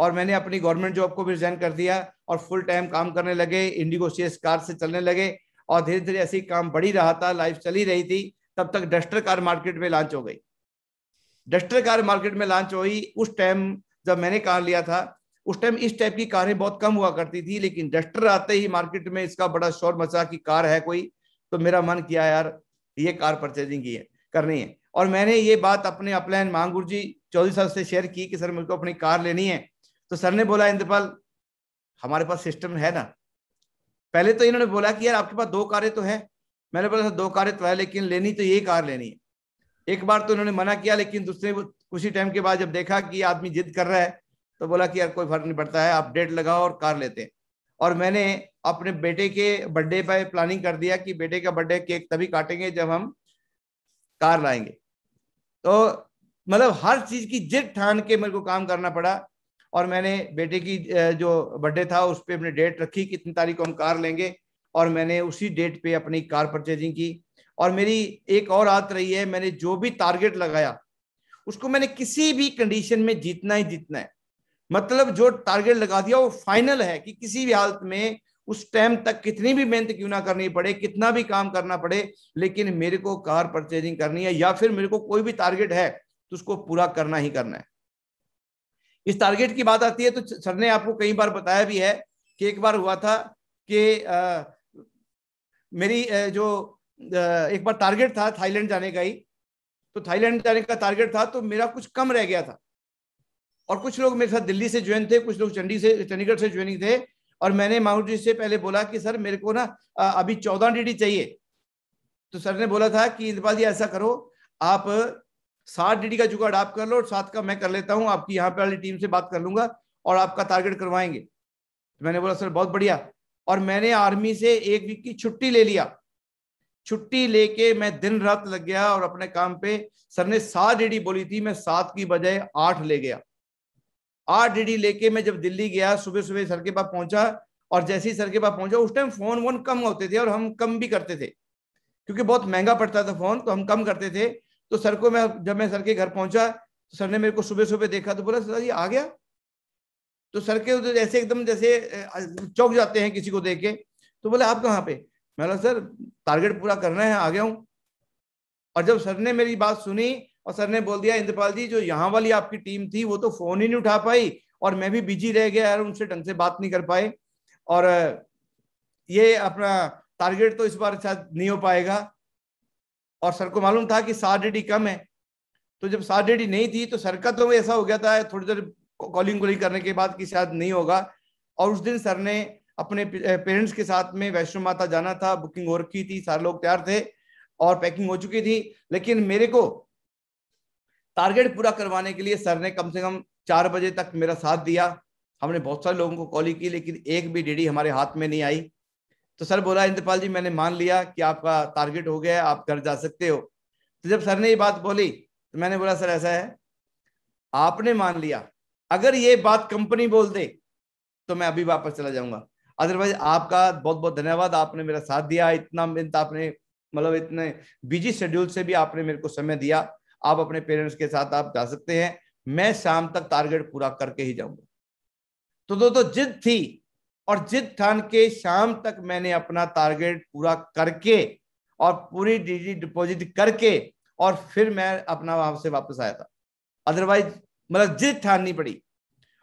और मैंने अपनी गवर्नमेंट जॉब को भी रिजाइन कर दिया और फुल टाइम काम करने लगे इंडिगो सी कार से चलने लगे और धीरे धीरे ऐसी काम बढ़ी रहा था लाइफ चली रही थी तब तक डस्टर कार मार्केट में लॉन्च हो गई डस्टर कार मार्केट में लॉन्च हुई उस टाइम जब मैंने कार लिया था उस टाइम इस टाइप की कारें बहुत कम हुआ करती थी लेकिन डस्टर आते ही मार्केट में इसका बड़ा शोर मचा कि कार है कोई तो मेरा मन किया यार ये कार परचेजिंग की है करनी है और मैंने ये बात अपने अपलैन मांगुर जी चौधरी साहब से शेयर की कि सर मुझको अपनी कार लेनी है तो सर ने बोला इंद्रपाल हमारे पास सिस्टम है ना पहले तो इन्होंने बोला कि यार आपके पास दो कारें तो है मैंने बोला सर दो कारें तो है लेकिन लेनी तो ये कार लेनी है एक बार तो इन्होंने मना किया लेकिन दूसरे कुछ ही टाइम के बाद जब देखा कि आदमी जिद कर रहा है तो बोला कि यार कोई फर्क नहीं पड़ता है आप डेट लगाओ और कार लेते हैं और मैंने अपने बेटे के बर्थडे पर प्लानिंग कर दिया कि बेटे का बर्थडे केक तभी काटेंगे जब हम कार लाएंगे तो मतलब हर चीज की जिद ठान के मेरे को काम करना पड़ा और मैंने बेटे की जो बर्थडे था उस पर अपने डेट रखी कितनी तारीख को हम कार लेंगे और मैंने उसी डेट पे अपनी कार परचेजिंग की और मेरी एक और आदत रही है मैंने जो भी टारगेट लगाया उसको मैंने किसी भी कंडीशन में जीतना ही जीतना है मतलब जो टारगेट लगा दिया वो फाइनल है कि किसी भी हालत में उस टाइम तक कितनी भी मेहनत क्यों ना करनी पड़े कितना भी काम करना पड़े लेकिन मेरे को कार परचेजिंग करनी है या फिर मेरे को कोई भी टारगेट है तो उसको पूरा करना ही करना है इस टारगेट की बात आती है तो सर ने आपको कई बार बताया भी है कि एक बार हुआ था कि मेरी जो एक बार टारगेट था थाईलैंड जाने का ही तो थाईलैंड जाने का टारगेट था तो मेरा कुछ कम रह गया था और कुछ लोग मेरे साथ दिल्ली से ज्वाइन थे कुछ लोग चंडी से चंडीगढ़ से ज्वाइनिंग थे और मैंने माउंट जी से पहले बोला कि सर मेरे को ना अभी चौदह डीडी चाहिए तो सर ने बोला था कि इंद्रपाल जी ऐसा करो आप सात डीडी का जुगाड़ आप कर लो और सात का मैं कर लेता हूँ आपकी यहाँ पे वाली टीम से बात कर लूंगा और आपका टारगेट करवाएंगे तो मैंने बोला सर बहुत बढ़िया और मैंने आर्मी से एक वीक की छुट्टी ले लिया छुट्टी लेके मैं दिन रात लग गया और अपने काम पे सर ने सात डीडी बोली थी मैं सात की बजाय आठ ले गया आठ डीडी लेके मैं जब दिल्ली गया सुबह सुबह सर के पास पहुंचा और जैसे ही सर के पास पहुंचा उस टाइम फोन वोन कम होते थे और हम कम भी करते थे क्योंकि बहुत महंगा पड़ता था फोन तो हम कम करते थे तो सर को मैं जब मैं सर के घर पहुंचा तो सर ने मेरे को सुबह सुबह देखा तो बोला सर जी आ गया तो सर के तो जैसे एकदम जैसे चौक जाते हैं किसी को देख के तो बोले आप कहाँ पे मैं बोला सर टारगेट पूरा करना है आ गया हूँ और जब सर ने मेरी बात सुनी और सर ने बोल दिया इंद्रपाल जी जो यहाँ वाली आपकी टीम थी वो तो फोन ही नहीं उठा पाई और मैं भी बिजी रह गया यार उनसे ढंग से बात नहीं कर पाए और ये अपना टारगेट तो इस बार शायद नहीं हो पाएगा और सर को मालूम था कि डेडी कम है तो जब डेडी नहीं थी तो सर का तो ऐसा हो गया था थोड़ी देर कॉलिंग कॉलिंग करने के बाद कि शायद नहीं होगा और उस दिन सर ने अपने पेरेंट्स के साथ में वैष्णो माता जाना था बुकिंग और की थी सारे लोग तैयार थे और पैकिंग हो चुकी थी लेकिन मेरे को टारगेट पूरा करवाने के लिए सर ने कम से कम चार बजे तक मेरा साथ दिया हमने बहुत सारे लोगों को कॉलिंग की लेकिन एक भी डेडी हमारे हाथ में नहीं आई तो सर बोला इंद्रपाल जी मैंने मान लिया कि आपका टारगेट हो गया है आप घर जा सकते हो तो जब सर ने ये बात बोली तो मैंने बोला सर ऐसा है आपने मान लिया अगर ये बात कंपनी बोल दे तो मैं अभी वापस चला जाऊंगा अदरवाइज आपका बहुत बहुत धन्यवाद आपने मेरा साथ दिया इतना आपने मतलब इतने बिजी शेड्यूल से भी आपने मेरे को समय दिया आप अपने पेरेंट्स के साथ आप जा सकते हैं मैं शाम तक टारगेट पूरा करके ही जाऊंगा तो दोस्तों जिद थी और जिद ठान के शाम तक मैंने अपना टारगेट पूरा करके और पूरी डीजी डिपॉजिट करके और फिर मैं अपना वहां से वापस आया था अदरवाइज मतलब जिद ठाननी पड़ी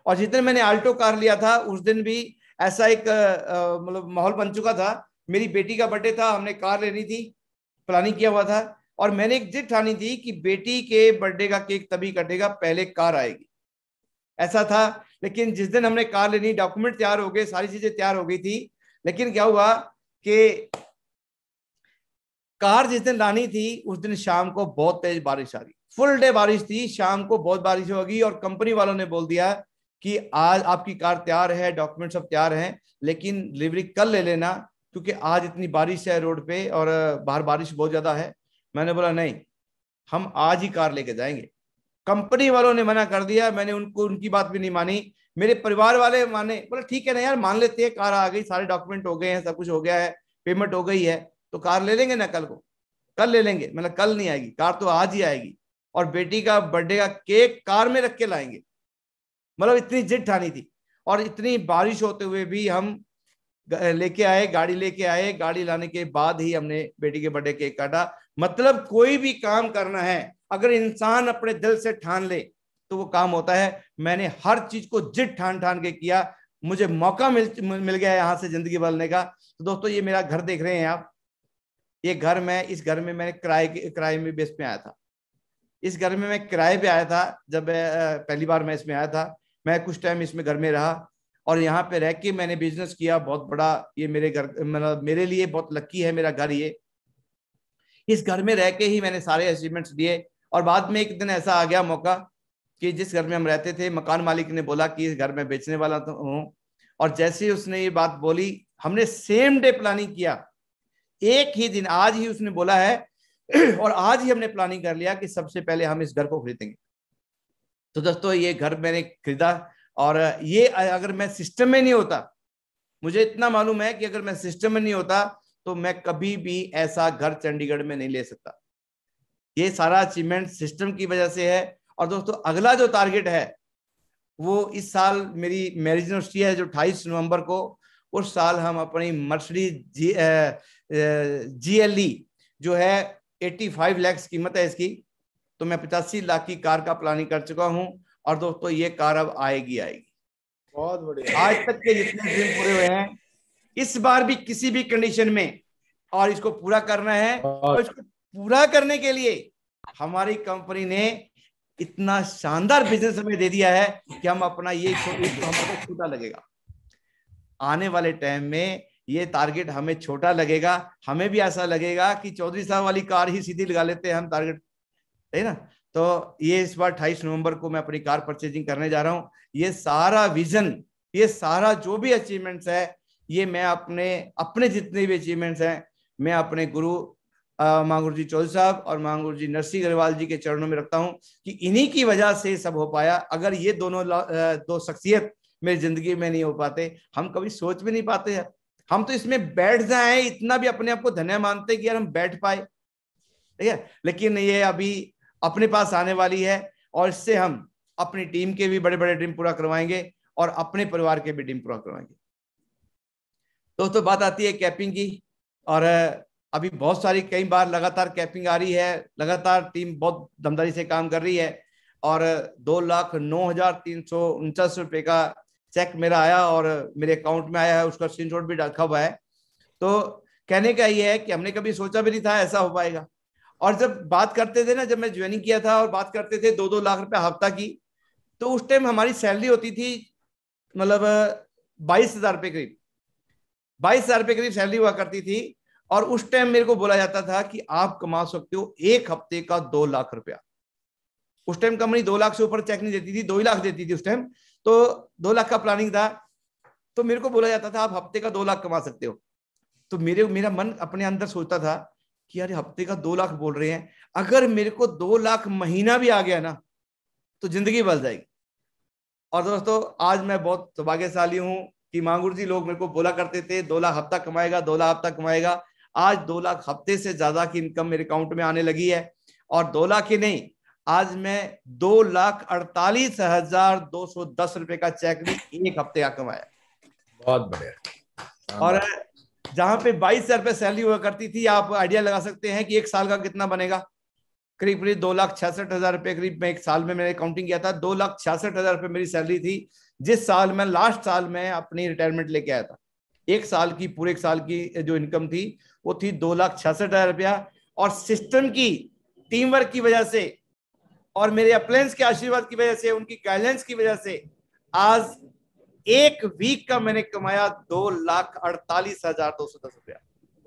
और जिस दिन मैंने आल्टो कार लिया था उस दिन भी ऐसा एक मतलब माहौल बन चुका था मेरी बेटी का बर्थडे था हमने कार लेनी थी प्लानिंग किया हुआ था और मैंने एक जिद ठानी थी कि बेटी के बर्थडे का केक तभी कटेगा पहले कार आएगी ऐसा था लेकिन जिस दिन हमने कार लेनी डॉक्यूमेंट तैयार हो गए सारी चीजें तैयार हो गई थी लेकिन क्या हुआ कि कार जिस दिन लानी थी उस दिन शाम को बहुत तेज बारिश आ गई फुल डे बारिश थी शाम को बहुत बारिश होगी और कंपनी वालों ने बोल दिया कि आज आपकी कार तैयार है डॉक्यूमेंट सब तैयार हैं लेकिन डिलीवरी कल ले लेना क्योंकि आज इतनी बारिश है रोड पे और बाहर बारिश बहुत ज़्यादा है मैंने बोला नहीं हम आज ही कार लेके जाएंगे कंपनी वालों ने मना कर दिया मैंने उनको उनकी बात भी नहीं मानी मेरे परिवार वाले माने बोला ठीक है ना यार मान लेते हैं कार आ गई सारे डॉक्यूमेंट हो गए हैं सब कुछ हो गया है पेमेंट हो गई है तो कार ले लेंगे ना कल को कल ले लेंगे मतलब कल नहीं आएगी कार तो आज ही आएगी और बेटी का बर्थडे का केक कार में रख के लाएंगे मतलब इतनी जिद ठानी थी और इतनी बारिश होते हुए भी हम लेके आए गाड़ी लेके आए गाड़ी लाने के बाद ही हमने बेटी के बर्थडे केक काटा मतलब कोई भी काम करना है अगर इंसान अपने दिल से ठान ले तो वो काम होता है मैंने हर चीज को जिद ठान ठान के किया मुझे मौका मिल मिल गया यहाँ से जिंदगी बदलने का तो दोस्तों ये मेरा घर देख रहे हैं आप ये घर मैं इस घर में मैंने किराए किराए में बेस पे आया था इस घर में मैं किराए पे आया था जब पहली बार मैं इसमें आया था मैं कुछ टाइम इसमें घर में रहा और यहाँ पे रह के मैंने बिजनेस किया बहुत बड़ा ये मेरे घर मतलब मेरे लिए बहुत लकी है मेरा घर ये इस घर में रह के ही मैंने सारे अचीवमेंट्स दिए और बाद में एक दिन ऐसा आ गया मौका कि जिस घर में हम रहते थे मकान मालिक ने बोला कि इस घर में बेचने वाला तो हूँ और जैसे ही उसने ये बात बोली हमने सेम डे प्लानिंग किया एक ही दिन आज ही उसने बोला है और आज ही हमने प्लानिंग कर लिया कि सबसे पहले हम इस घर को खरीदेंगे तो दोस्तों ये घर मैंने खरीदा और ये अगर मैं सिस्टम में नहीं होता मुझे इतना मालूम है कि अगर मैं सिस्टम में नहीं होता तो मैं कभी भी ऐसा घर चंडीगढ़ में नहीं ले सकता ये सारा अचीवमेंट सिस्टम की वजह से है और दोस्तों अगला जो टारगेट है वो इस साल मेरी मैरिज यूनिवर्सिटी है जो अट्ठाईस नवंबर को उस साल हम अपनी मर्सडी जी जी एल जो है 85 लैक्स कीमत है इसकी तो मैं पचासी लाख की कार का प्लानिंग कर चुका हूँ और दोस्तों ये कार अब आएगी आएगी बहुत बढ़िया आज तक के जितने ड्रीम पूरे हुए हैं इस बार भी किसी भी कंडीशन में और इसको पूरा करना है और इसको पूरा करने के लिए हमारी कंपनी ने इतना शानदार बिजनेस हमें दे दिया है कि हम अपना ये हमको छोटा लगेगा आने वाले टाइम में ये टारगेट हमें छोटा लगेगा हमें भी ऐसा लगेगा कि चौधरी साहब वाली कार ही सीधी लगा लेते हैं हम टारगेट है ना तो ये इस बार 28 नवंबर को मैं अपनी कार परचेजिंग करने जा रहा हूँ ये सारा विजन ये सारा जो भी अचीवमेंट्स है ये मैं अपने अपने जितने भी अचीवमेंट्स हैं मैं अपने गुरु मांगुर जी चौधरी साहब और मांगुर जी नरसिंह अग्रवाल जी के चरणों में रखता हूं कि इन्हीं की वजह से सब हो पाया अगर ये दोनों दो शख्सियत मेरी जिंदगी में नहीं हो पाते हम कभी सोच भी नहीं पाते यार हम तो इसमें बैठ जाए इतना भी अपने आप को धन्य मानते कि यार हम बैठ पाए ठीक है लेकिन ये अभी अपने पास आने वाली है और इससे हम अपनी टीम के भी बड़े बड़े ड्रीम पूरा करवाएंगे और अपने परिवार के भी ड्रीम पूरा करवाएंगे दोस्तों बात आती है कैपिंग की और अभी बहुत सारी कई बार लगातार कैपिंग आ रही है लगातार टीम बहुत दमदारी से काम कर रही है और दो लाख नौ हजार तीन सौ उनचास रुपये का चेक मेरा आया और मेरे अकाउंट में आया है उसका स्क्रीन शॉट भी रखा हुआ है तो कहने का ये है कि हमने कभी सोचा भी नहीं था ऐसा हो पाएगा और जब बात करते थे ना जब मैं ज्वाइनिंग किया था और बात करते थे दो दो लाख रुपए हफ्ता की तो उस टाइम हमारी सैलरी होती थी मतलब बाईस हजार रुपये करीब बाईस हजार रुपये करीब सैलरी हुआ करती थी और उस टाइम मेरे को बोला जाता था कि आप कमा सकते हो एक हफ्ते का दो लाख रुपया उस टाइम कंपनी दो लाख से ऊपर चेक नहीं देती थी दो ही लाख देती थी उस टाइम तो दो लाख का प्लानिंग था तो मेरे को बोला जाता था आप हफ्ते का दो लाख कमा सकते हो तो मेरे मेरा मन अपने अंदर सोचता था कि यार हफ्ते का दो लाख बोल रहे हैं अगर मेरे को दो लाख महीना भी आ गया ना तो जिंदगी बदल जाएगी और दोस्तों आज मैं बहुत सौभाग्यशाली हूँ कि मांगुर जी लोग मेरे को बोला करते थे दो लाख हफ्ता कमाएगा दो लाख हफ्ता कमाएगा आज दो लाख हफ्ते से ज्यादा की इनकम मेरे अकाउंट में आने लगी है और दो लाख ही नहीं आज मैं दो लाख अड़तालीस हजार दो सौ दस रुपए का चेक भी एक हफ्ते का कमाया बहुत बढ़िया और जहां पे बाईस हजार रुपये सैलरी हुआ करती थी आप आइडिया लगा सकते हैं कि एक साल का कितना बनेगा करीब करीब दो लाख छियासठ हजार रुपए करीब मैं एक साल में मैंने काउंटिंग किया था दो लाख छियासठ हजार रुपये मेरी सैलरी थी जिस साल में लास्ट साल में अपनी रिटायरमेंट लेके आया था एक साल की पूरे एक साल की जो इनकम थी वो थी दो लाख छियासठ हजार रुपया और सिस्टम की टीम वर्क की वजह से और मेरे अप्लायंस के आशीर्वाद की वजह से उनकी गाइडलाइंस की वजह से आज एक वीक का मैंने कमाया दो लाख अड़तालीस हजार दो सौ दस रुपया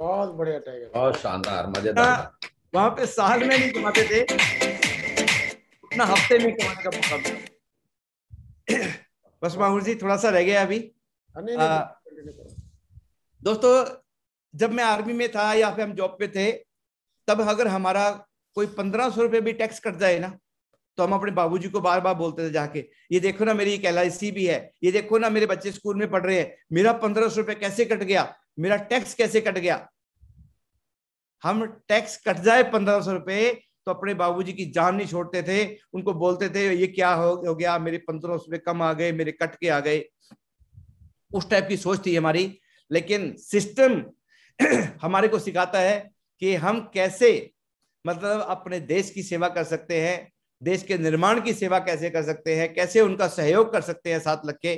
बहुत बढ़िया टाइगर बहुत शानदार मजेदार हाँ, वहां पे साल में नहीं कमाते थे ना हफ्ते में कमाने का मौका मिला बस माहौल जी थोड़ा सा रह गया अभी हाँ, आ, दोस्तों जब मैं आर्मी में था या फिर हम जॉब पे थे तब अगर हमारा कोई पंद्रह सौ रुपये भी टैक्स कट जाए ना तो हम अपने बाबूजी को बार बार बोलते थे जाके ये देखो ना मेरी एक एल भी है ये देखो ना मेरे बच्चे स्कूल में पढ़ रहे हैं मेरा पंद्रह सौ रुपये कैसे कट गया मेरा टैक्स कैसे कट गया हम टैक्स कट जाए पंद्रह सौ रुपये तो अपने बाबूजी की जान नहीं छोड़ते थे उनको बोलते थे ये क्या हो गया मेरे पंद्रह सौ रुपये कम आ गए मेरे कट के आ गए उस टाइप की सोच थी हमारी लेकिन सिस्टम हमारे को सिखाता है कि हम कैसे मतलब अपने देश की सेवा कर सकते हैं देश के निर्माण की सेवा कैसे कर सकते हैं कैसे उनका सहयोग कर सकते हैं साथ लग के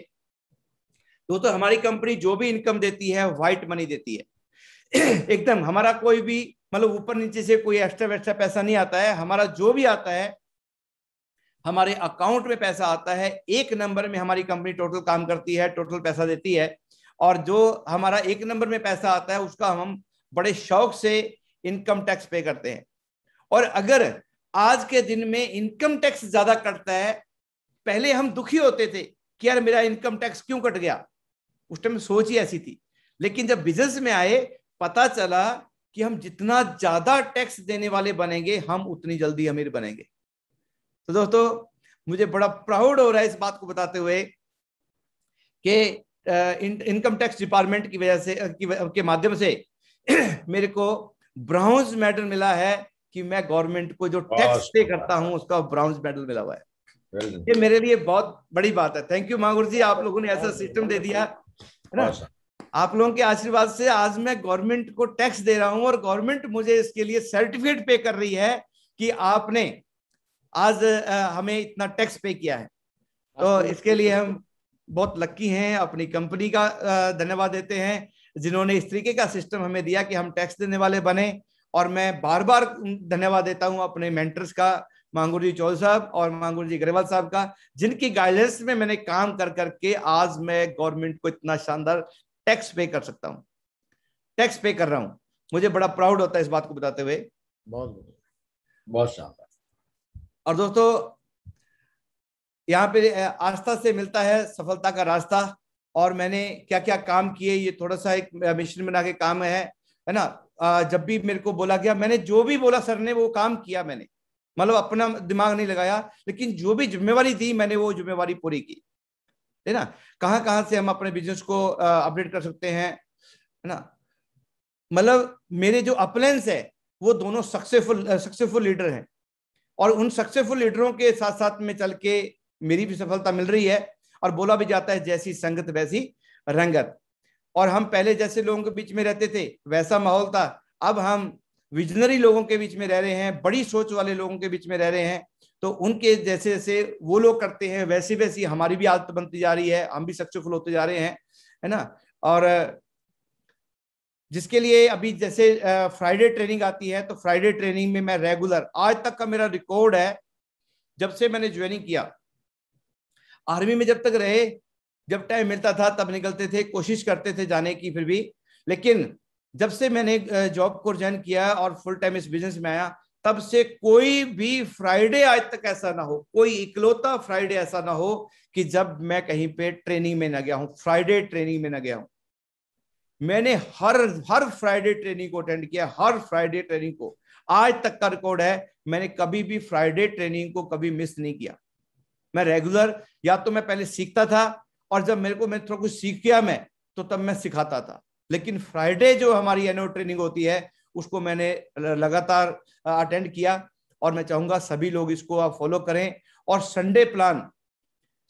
तो तो हमारी कंपनी जो भी इनकम देती है व्हाइट मनी देती है एकदम हमारा कोई भी मतलब ऊपर नीचे से कोई एक्स्ट्रा वेस्ट्रा पैसा नहीं आता है हमारा जो भी आता है हमारे अकाउंट में पैसा आता है एक नंबर में हमारी कंपनी टोटल काम करती है टोटल पैसा देती है और जो हमारा एक नंबर में पैसा आता है उसका हम बड़े शौक से इनकम टैक्स पे करते हैं और अगर आज के दिन में इनकम टैक्स ज्यादा कटता है पहले हम दुखी होते थे कि यार मेरा इनकम टैक्स क्यों कट गया उस टाइम सोच ही ऐसी थी लेकिन जब बिजनेस में आए पता चला कि हम जितना ज्यादा टैक्स देने वाले बनेंगे हम उतनी जल्दी अमीर बनेंगे तो दोस्तों मुझे बड़ा प्राउड हो रहा है इस बात को बताते हुए कि इनकम टैक्स डिपार्टमेंट की वजह से की, के माध्यम से मेरे को ब्राउन्स मेडल मिला है कि मैं गवर्नमेंट को जो टैक्स पे करता हूं उसका ब्राउन्स मेडल मिला हुआ है ये मेरे लिए बहुत बड़ी बात है थैंक यू मांगुर जी आप लोगों ने ऐसा सिस्टम दे दिया ना आप लोगों के आशीर्वाद से आज मैं गवर्नमेंट को टैक्स दे रहा हूं और गवर्नमेंट मुझे इसके लिए सर्टिफिकेट पे कर रही है कि आपने आज हमें इतना टैक्स पे किया है तो इसके लिए हम बहुत लक्की हैं अपनी कंपनी का धन्यवाद देते हैं जिन्होंने इस तरीके का सिस्टम हमें दिया कि हम टैक्स देने वाले बने और मैं बार बार धन्यवाद देता हूं अपने मेंटर्स का मांगुर जी चौधरी साहब और मांगुर जी अग्रवाल साहब का जिनकी गाइडेंस में मैंने काम कर करके आज मैं गवर्नमेंट को इतना शानदार टैक्स पे कर सकता हूँ टैक्स पे कर रहा हूँ मुझे बड़ा प्राउड होता है इस बात को बताते हुए बहुत बहुत शानदार और दोस्तों यहाँ पे आस्था से मिलता है सफलता का रास्ता और मैंने क्या क्या काम किए ये थोड़ा सा एक मिशन बना के काम है है ना जब भी मेरे को बोला गया मैंने जो भी बोला सर ने वो काम किया मैंने मतलब अपना दिमाग नहीं लगाया लेकिन जो भी जिम्मेवारी दी मैंने वो जिम्मेवारी पूरी की है ना कहाँ कहाँ से हम अपने बिजनेस को अपडेट कर सकते हैं है ना मतलब मेरे जो अपलेंस है वो दोनों सक्सेसफुल सक्सेसफुल लीडर हैं और उन सक्सेसफुल लीडरों के साथ साथ में चल के मेरी भी सफलता मिल रही है और बोला भी जाता है जैसी संगत वैसी रंगत और हम पहले जैसे लोगों के बीच में रहते थे वैसा माहौल था अब हम विजनरी लोगों के बीच में रह रहे हैं बड़ी सोच वाले लोगों के बीच में रह रहे हैं तो उनके जैसे जैसे वो लोग करते हैं वैसी वैसी हमारी भी आदत बनती जा रही है हम भी सक्सेसफुल होते जा रहे हैं है ना और जिसके लिए अभी जैसे फ्राइडे ट्रेनिंग आती है तो फ्राइडे ट्रेनिंग में मैं रेगुलर आज तक का मेरा रिकॉर्ड है जब से मैंने ज्वाइनिंग किया आर्मी में जब तक रहे जब टाइम मिलता था तब निकलते थे कोशिश करते थे जाने की फिर भी लेकिन जब से मैंने जॉब को ज्वाइन किया और फुल टाइम इस बिजनेस में आया तब से कोई भी फ्राइडे आज तक ऐसा ना हो कोई इकलौता फ्राइडे ऐसा ना हो कि जब मैं कहीं पे ट्रेनिंग में ना गया हूं फ्राइडे ट्रेनिंग में ना गया हूं मैंने हर हर फ्राइडे ट्रेनिंग को अटेंड किया हर फ्राइडे ट्रेनिंग को आज तक का रिकॉर्ड है मैंने कभी भी फ्राइडे ट्रेनिंग को कभी मिस नहीं किया मैं रेगुलर या तो मैं पहले सीखता था और जब मेरे को मैं थोड़ा कुछ सीख गया मैं तो तब मैं सिखाता था लेकिन फ्राइडे जो हमारी एनुअल ट्रेनिंग होती है उसको मैंने लगातार अटेंड किया और मैं चाहूंगा सभी लोग इसको आप फॉलो करें और संडे प्लान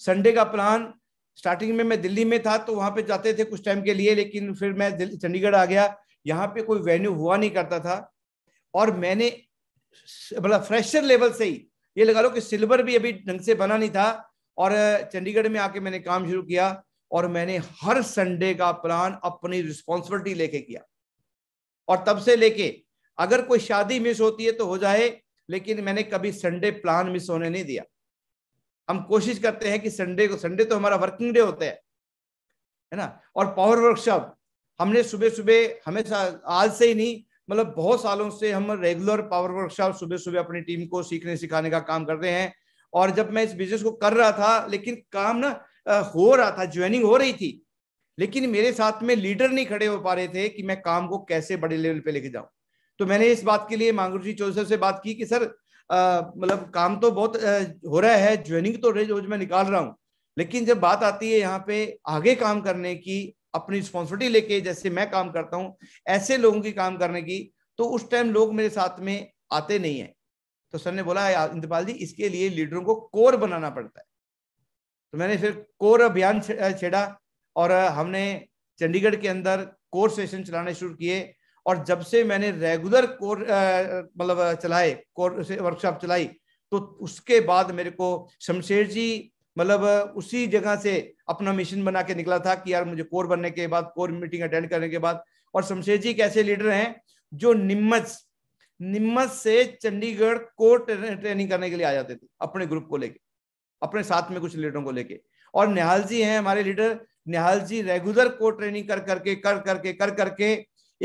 संडे का प्लान स्टार्टिंग में मैं दिल्ली में था तो वहां पे जाते थे कुछ टाइम के लिए लेकिन फिर मैं चंडीगढ़ आ गया यहाँ पे कोई वेन्यू हुआ नहीं करता था और मैंने मतलब फ्रेशर लेवल से ही ये लगा लो कि सिल्वर भी अभी ढंग से बना नहीं था और चंडीगढ़ में आके मैंने काम शुरू किया और मैंने हर संडे का प्लान अपनी रिस्पॉन्सिबिलिटी लेके किया और तब से लेके अगर कोई शादी मिस होती है तो हो जाए लेकिन मैंने कभी संडे प्लान मिस होने नहीं दिया हम कोशिश करते हैं कि संडे को संडे तो हमारा वर्किंग डे होता है है ना और पावर वर्कशॉप हमने सुबह सुबह हमेशा आज से ही नहीं मतलब बहुत सालों से हम रेगुलर पावर वर्कशॉप सुबह सुबह अपनी टीम को सीखने सिखाने का काम करते हैं और जब मैं इस बिजनेस को कर रहा था लेकिन काम ना हो रहा था ज्वाइनिंग हो रही थी लेकिन मेरे साथ में लीडर नहीं खड़े हो पा रहे थे कि मैं काम को कैसे बड़े लेवल पे लेके जाऊं तो मैंने इस बात के लिए मांगुर जी चौधरी से बात की कि सर मतलब काम तो बहुत आ, हो रहा है ज्वाइनिंग तो रोज रोज मैं निकाल रहा हूँ लेकिन जब बात आती है यहाँ पे आगे काम करने की अपनी रिस्पॉन्सिबिलिटी लेके जैसे मैं काम करता हूँ ऐसे लोगों की काम करने की तो उस टाइम लोग मेरे साथ में आते नहीं है तो सर ने बोला इंद्रपाल जी इसके लिए लीडरों को कोर बनाना पड़ता है तो मैंने फिर कोर अभियान छेड़ा और हमने चंडीगढ़ के अंदर कोर सेशन चलाने शुरू किए और जब से मैंने रेगुलर कोर मतलब चलाए कोर से वर्कशॉप चलाई तो उसके बाद मेरे को शमशेर जी मतलब उसी जगह से अपना मिशन बना के निकला था कि यार मुझे कोर बनने के बाद कोर मीटिंग अटेंड करने के बाद और शमशेर जी एक ऐसे लीडर हैं जो निम्मच निम्मच से चंडीगढ़ को ट्रेनिंग करने के लिए आ जाते थे अपने ग्रुप को लेके अपने साथ में कुछ लीडरों को लेके और निहाल जी हैं हमारे लीडर निहाल जी रेगुलर को ट्रेनिंग कर करके कर करके कर करके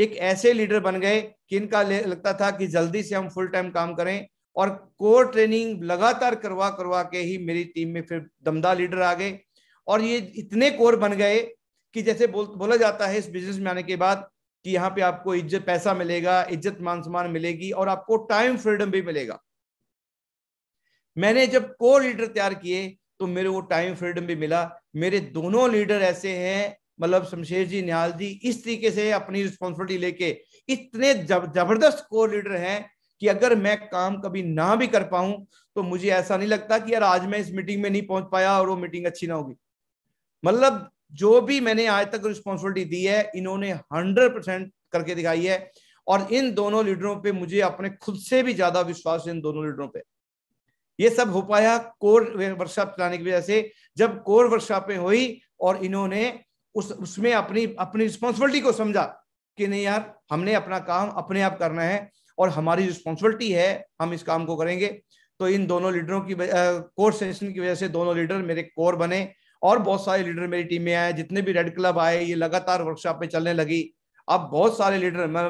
एक ऐसे लीडर बन गए कि इनका लगता था कि जल्दी से हम फुल टाइम काम करें और कोर ट्रेनिंग लगातार करवा करवा के ही मेरी टीम में फिर दमदार लीडर आ गए और ये इतने कोर बन गए कि जैसे बोल बोला जाता है इस बिजनेस में आने के बाद कि यहाँ पे आपको इज्जत पैसा मिलेगा इज्जत मान सम्मान मिलेगी और आपको टाइम फ्रीडम भी मिलेगा मैंने जब कोर लीडर तैयार किए तो मेरे को टाइम फ्रीडम भी मिला मेरे दोनों लीडर ऐसे हैं मतलब शमशेर जी न्याल जी इस तरीके से अपनी रिस्पॉन्सिबिलिटी लेके इतने जबरदस्त कोर लीडर हैं कि अगर मैं काम कभी ना भी कर पाऊं तो मुझे ऐसा नहीं लगता कि यार आज मैं इस मीटिंग में नहीं पहुंच पाया और वो मीटिंग अच्छी ना होगी मतलब जो भी मैंने आज तक रिस्पॉन्सिबिलिटी दी है इन्होंने हंड्रेड परसेंट करके दिखाई है और इन दोनों लीडरों पे मुझे अपने खुद से भी ज्यादा विश्वास है इन दोनों लीडरों पे ये सब हो पाया कोर वर्कशॉप चलाने की वजह से जब कोर वर्कशॉपें हुई और इन्होंने उस उसमें अपनी अपनी रिस्पॉन्सिबिलिटी को समझा कि नहीं यार हमने अपना काम अपने आप करना है और हमारी रिस्पॉन्सिबिलिटी है हम इस काम को करेंगे तो इन दोनों लीडरों की कोर सेशन की वजह से दोनों लीडर मेरे कोर बने और बहुत सारे लीडर मेरी टीम में आए जितने भी रेड क्लब आए ये लगातार वर्कशॉप में चलने लगी अब बहुत सारे लीडर मैं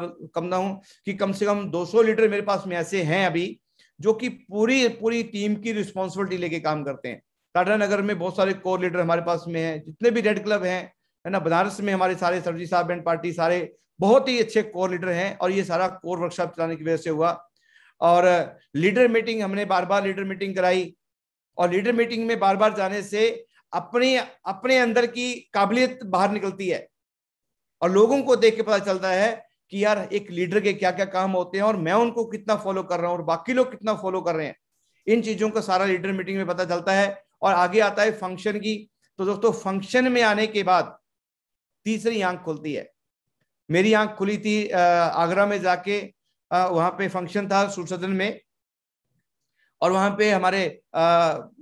ना हूं कि कम से कम 200 लीडर मेरे पास में ऐसे हैं अभी जो कि पूरी पूरी टीम की रिस्पॉन्सिबिलिटी लेके काम करते हैं टाटा नगर में बहुत सारे कोर लीडर हमारे पास में है जितने भी रेड क्लब हैं है ना बनारस में हमारे सारे सरजी साहब एंड पार्टी सारे बहुत ही अच्छे कोर लीडर हैं और ये सारा कोर वर्कशॉप चलाने की वजह से हुआ और लीडर uh, मीटिंग हमने बार बार लीडर मीटिंग कराई और लीडर मीटिंग में बार बार जाने से अपने अपने अंदर की काबिलियत बाहर निकलती है और लोगों को देख के पता चलता है कि यार एक लीडर के क्या क्या काम होते हैं और मैं उनको कितना फॉलो कर रहा हूँ और बाकी लोग कितना फॉलो कर रहे हैं इन चीज़ों का सारा लीडर मीटिंग में पता चलता है और आगे आता है फंक्शन की तो दोस्तों फंक्शन में आने के बाद तीसरी आंख खुलती है मेरी आंख खुली थी आगरा में जाके वहां पे फंक्शन था सुरसदन में और वहां पे हमारे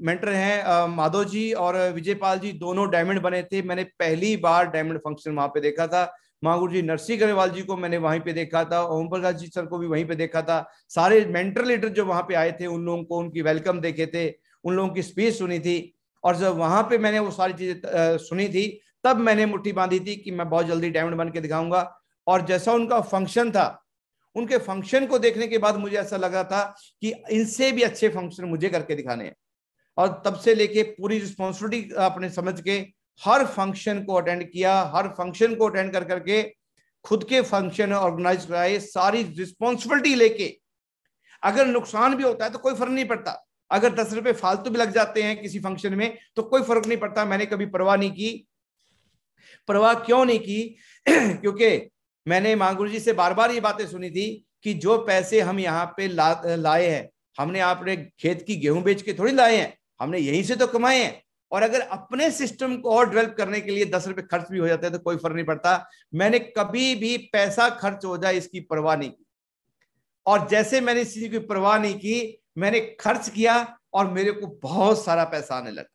मेंटर हैं माधव जी और विजय पाल जी दोनों डायमंड बने थे मैंने पहली बार डायमंड फंक्शन वहां पे देखा था महागुरु जी नरसिंह ग्रेवाल जी को मैंने वहीं पे देखा था ओम प्रकाश जी सर को भी वहीं पे देखा था सारे मेंटर लीडर जो वहां पे आए थे उन लोगों को उनकी वेलकम देखे थे उन लोगों की स्पीच सुनी थी और जब वहां पे मैंने वो सारी चीज़ें सुनी थी तब मैंने मुट्ठी बांधी थी कि मैं बहुत जल्दी डायमंड बन के दिखाऊंगा और जैसा उनका फंक्शन था उनके फंक्शन को देखने के बाद मुझे ऐसा लगा था कि इनसे भी अच्छे फंक्शन मुझे करके दिखाने हैं और तब से लेके पूरी रिस्पॉन्सिबिलिटी अपने समझ के हर फंक्शन को अटेंड किया हर फंक्शन को अटेंड कर करके खुद के फंक्शन ऑर्गेनाइज कराए सारी रिस्पॉन्सिबिलिटी लेके अगर नुकसान भी होता है तो कोई फर्क नहीं पड़ता अगर दस रुपए फालतू भी लग जाते हैं किसी फंक्शन में तो कोई फर्क नहीं पड़ता मैंने कभी परवाह नहीं की परवाह क्यों नहीं की क्योंकि मैंने महागुरु जी से बार बार ये बातें सुनी थी कि जो पैसे हम यहाँ पे ला लाए हैं हमने आपने खेत की गेहूं बेच के थोड़ी लाए हैं हमने यहीं से तो कमाए हैं और अगर अपने सिस्टम को और डेवलप करने के लिए दस रुपए खर्च भी हो जाते हैं तो कोई फर्क नहीं पड़ता मैंने कभी भी पैसा खर्च हो जाए इसकी परवाह नहीं की और जैसे मैंने इस चीज की परवाह नहीं की मैंने खर्च किया और मेरे को बहुत सारा पैसा आने लगा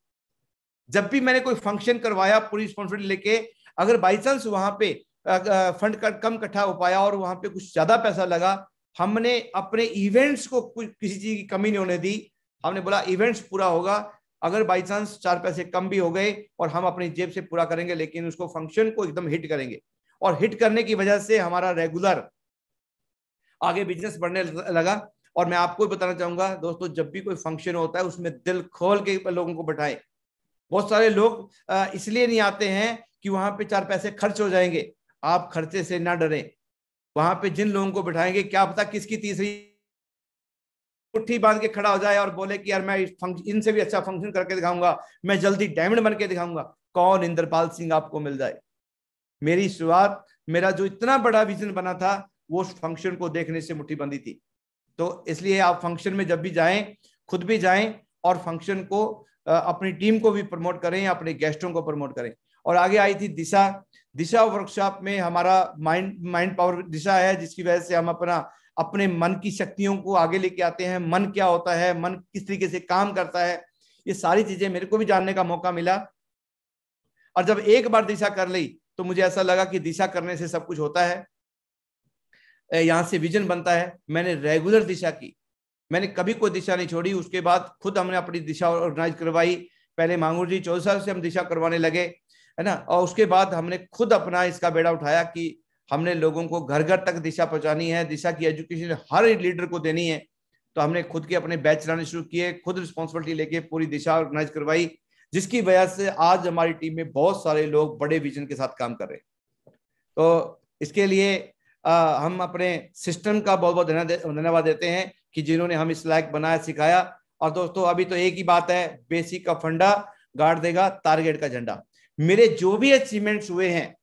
जब भी मैंने कोई फंक्शन करवाया पूरी रिस्पॉन्सिबिलिटी लेके अगर बाई चांस वहां पे फंड कट कम इकट्ठा हो पाया और वहां पे कुछ ज़्यादा पैसा लगा हमने अपने इवेंट्स को कुछ किसी चीज़ की कमी नहीं होने दी हमने बोला इवेंट्स पूरा होगा अगर बाई चांस चार पैसे कम भी हो गए और हम अपनी जेब से पूरा करेंगे लेकिन उसको फंक्शन को एकदम हिट करेंगे और हिट करने की वजह से हमारा रेगुलर आगे बिजनेस बढ़ने लगा और मैं आपको भी बताना चाहूंगा दोस्तों जब भी कोई फंक्शन होता है उसमें दिल खोल के लोगों को बैठाए बहुत सारे लोग इसलिए नहीं आते हैं कि वहां पे चार पैसे खर्च हो जाएंगे आप खर्चे से ना डरें वहां पे जिन लोगों को बिठाएंगे क्या पता किसकी तीसरी उठी बांध के खड़ा हो जाए और बोले कि यार मैं इनसे भी अच्छा फंक्शन करके दिखाऊंगा मैं जल्दी डायमंड बन के दिखाऊंगा कौन इंद्रपाल सिंह आपको मिल जाए मेरी शुरुआत मेरा जो इतना बड़ा विजन बना था वो उस फंक्शन को देखने से मुठ्ठी बंदी थी तो इसलिए आप फंक्शन में जब भी जाएं खुद भी जाएं और फंक्शन को अपनी टीम को भी प्रमोट करें अपने गेस्टों को प्रमोट करें और आगे आई थी दिशा दिशा वर्कशॉप में हमारा माइंड माइंड पावर दिशा है जिसकी वजह से हम अपना अपने मन की शक्तियों को आगे लेके आते हैं मन क्या होता है मन किस तरीके से काम करता है ये सारी चीजें मेरे को भी जानने का मौका मिला और जब एक बार दिशा कर ली तो मुझे ऐसा लगा कि दिशा करने से सब कुछ होता है यहां से विजन बनता है मैंने रेगुलर दिशा की मैंने कभी कोई दिशा नहीं छोड़ी उसके बाद खुद हमने अपनी दिशा ऑर्गेनाइज करवाई पहले मांगुर जी चौदह साल से हम दिशा करवाने लगे है ना और उसके बाद हमने खुद अपना इसका बेड़ा उठाया कि हमने लोगों को घर घर तक दिशा पहुंचानी है दिशा की एजुकेशन हर लीडर को देनी है तो हमने खुद के अपने बैच चलाने शुरू किए खुद रिस्पॉन्सिबिलिटी लेके पूरी दिशा ऑर्गेनाइज करवाई जिसकी वजह से आज हमारी टीम में बहुत सारे लोग बड़े विजन के साथ काम कर रहे हैं तो इसके लिए आ, हम अपने सिस्टम का बहुत बहुत धन्यवाद देते हैं कि जिन्होंने हम इस लायक बनाया सिखाया और दोस्तों अभी तो एक ही बात है बेसिक का फंडा गाड़ देगा टारगेट का झंडा मेरे जो भी अचीवमेंट्स हुए हैं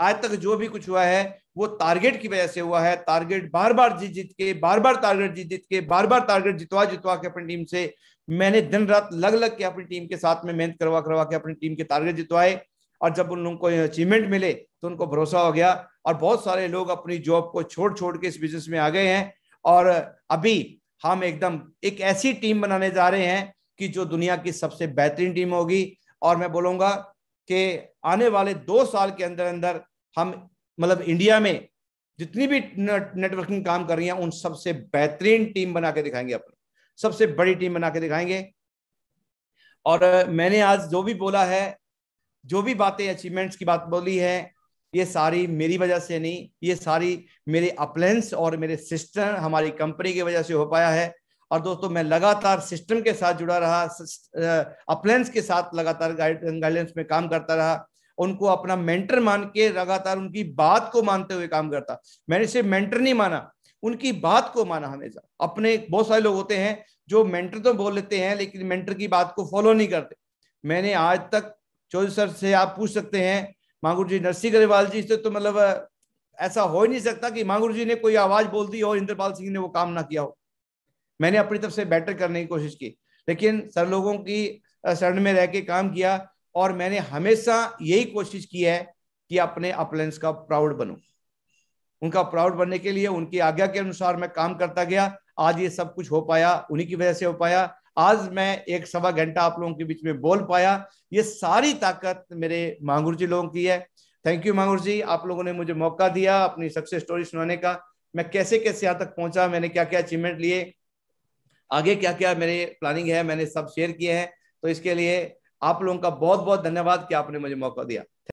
आज तक जो भी कुछ हुआ है वो टारगेट की वजह से हुआ है टारगेट बार बार जीत जीत के बार बार टारगेट जीत जीत के बार बार टारगेट जितवा जितवा के अपनी टीम से मैंने दिन रात लग लग के अपनी टीम के साथ में मेहनत करवा करवा के अपनी टीम के टारगेट जितवाए और जब उन लोगों को अचीवमेंट मिले तो उनको भरोसा हो गया और बहुत सारे लोग अपनी जॉब को छोड़ छोड़ के इस बिजनेस में आ गए हैं और अभी हम एकदम एक ऐसी टीम बनाने जा रहे हैं कि जो दुनिया की सबसे बेहतरीन टीम होगी और मैं बोलूंगा कि आने वाले दो साल के अंदर अंदर हम मतलब इंडिया में जितनी भी नेटवर्किंग काम कर रही हैं उन सबसे बेहतरीन टीम बना के दिखाएंगे अपन सबसे बड़ी टीम बना के दिखाएंगे और मैंने आज जो भी बोला है जो भी बातें अचीवमेंट्स की बात बोली है ये सारी मेरी वजह से नहीं ये सारी मेरे अपलेंस और मेरे सिस्टर हमारी कंपनी की वजह से हो पाया है और दोस्तों मैं लगातार सिस्टम के साथ जुड़ा रहा अपलायंस के साथ लगातार गाइडेंस में काम करता रहा उनको अपना मेंटर मान के लगातार उनकी बात को मानते हुए काम करता मैंने सिर्फ मेंटर नहीं माना उनकी बात को माना हमेशा अपने बहुत सारे लोग होते हैं जो मेंटर तो बोल लेते हैं लेकिन मेंटर की बात को फॉलो नहीं करते मैंने आज तक चौधरी सर से आप पूछ सकते हैं मांगुर जी नरसिंह गरीवाल जी से तो मतलब ऐसा हो ही नहीं सकता कि मांगुर जी ने कोई आवाज बोल दी हो इंद्रपाल सिंह ने वो काम ना किया हो मैंने अपनी तरफ से बेटर करने की कोशिश की लेकिन सर लोगों की शरण में रह के काम किया और मैंने हमेशा यही कोशिश की है कि अपने अपलेंस का प्राउड बनूं उनका प्राउड बनने के लिए उनकी आज्ञा के अनुसार मैं काम करता गया आज ये सब कुछ हो पाया उन्हीं की वजह से हो पाया आज मैं एक सवा घंटा आप लोगों के बीच में बोल पाया ये सारी ताकत मेरे मांगुर जी लोगों की है थैंक यू मांगुर जी आप लोगों ने मुझे मौका दिया अपनी सक्सेस स्टोरी सुनाने का मैं कैसे कैसे यहाँ तक पहुंचा मैंने क्या क्या अचीवमेंट लिए आगे क्या क्या मेरे प्लानिंग है मैंने सब शेयर किए हैं तो इसके लिए आप लोगों का बहुत बहुत धन्यवाद कि आपने मुझे मौका दिया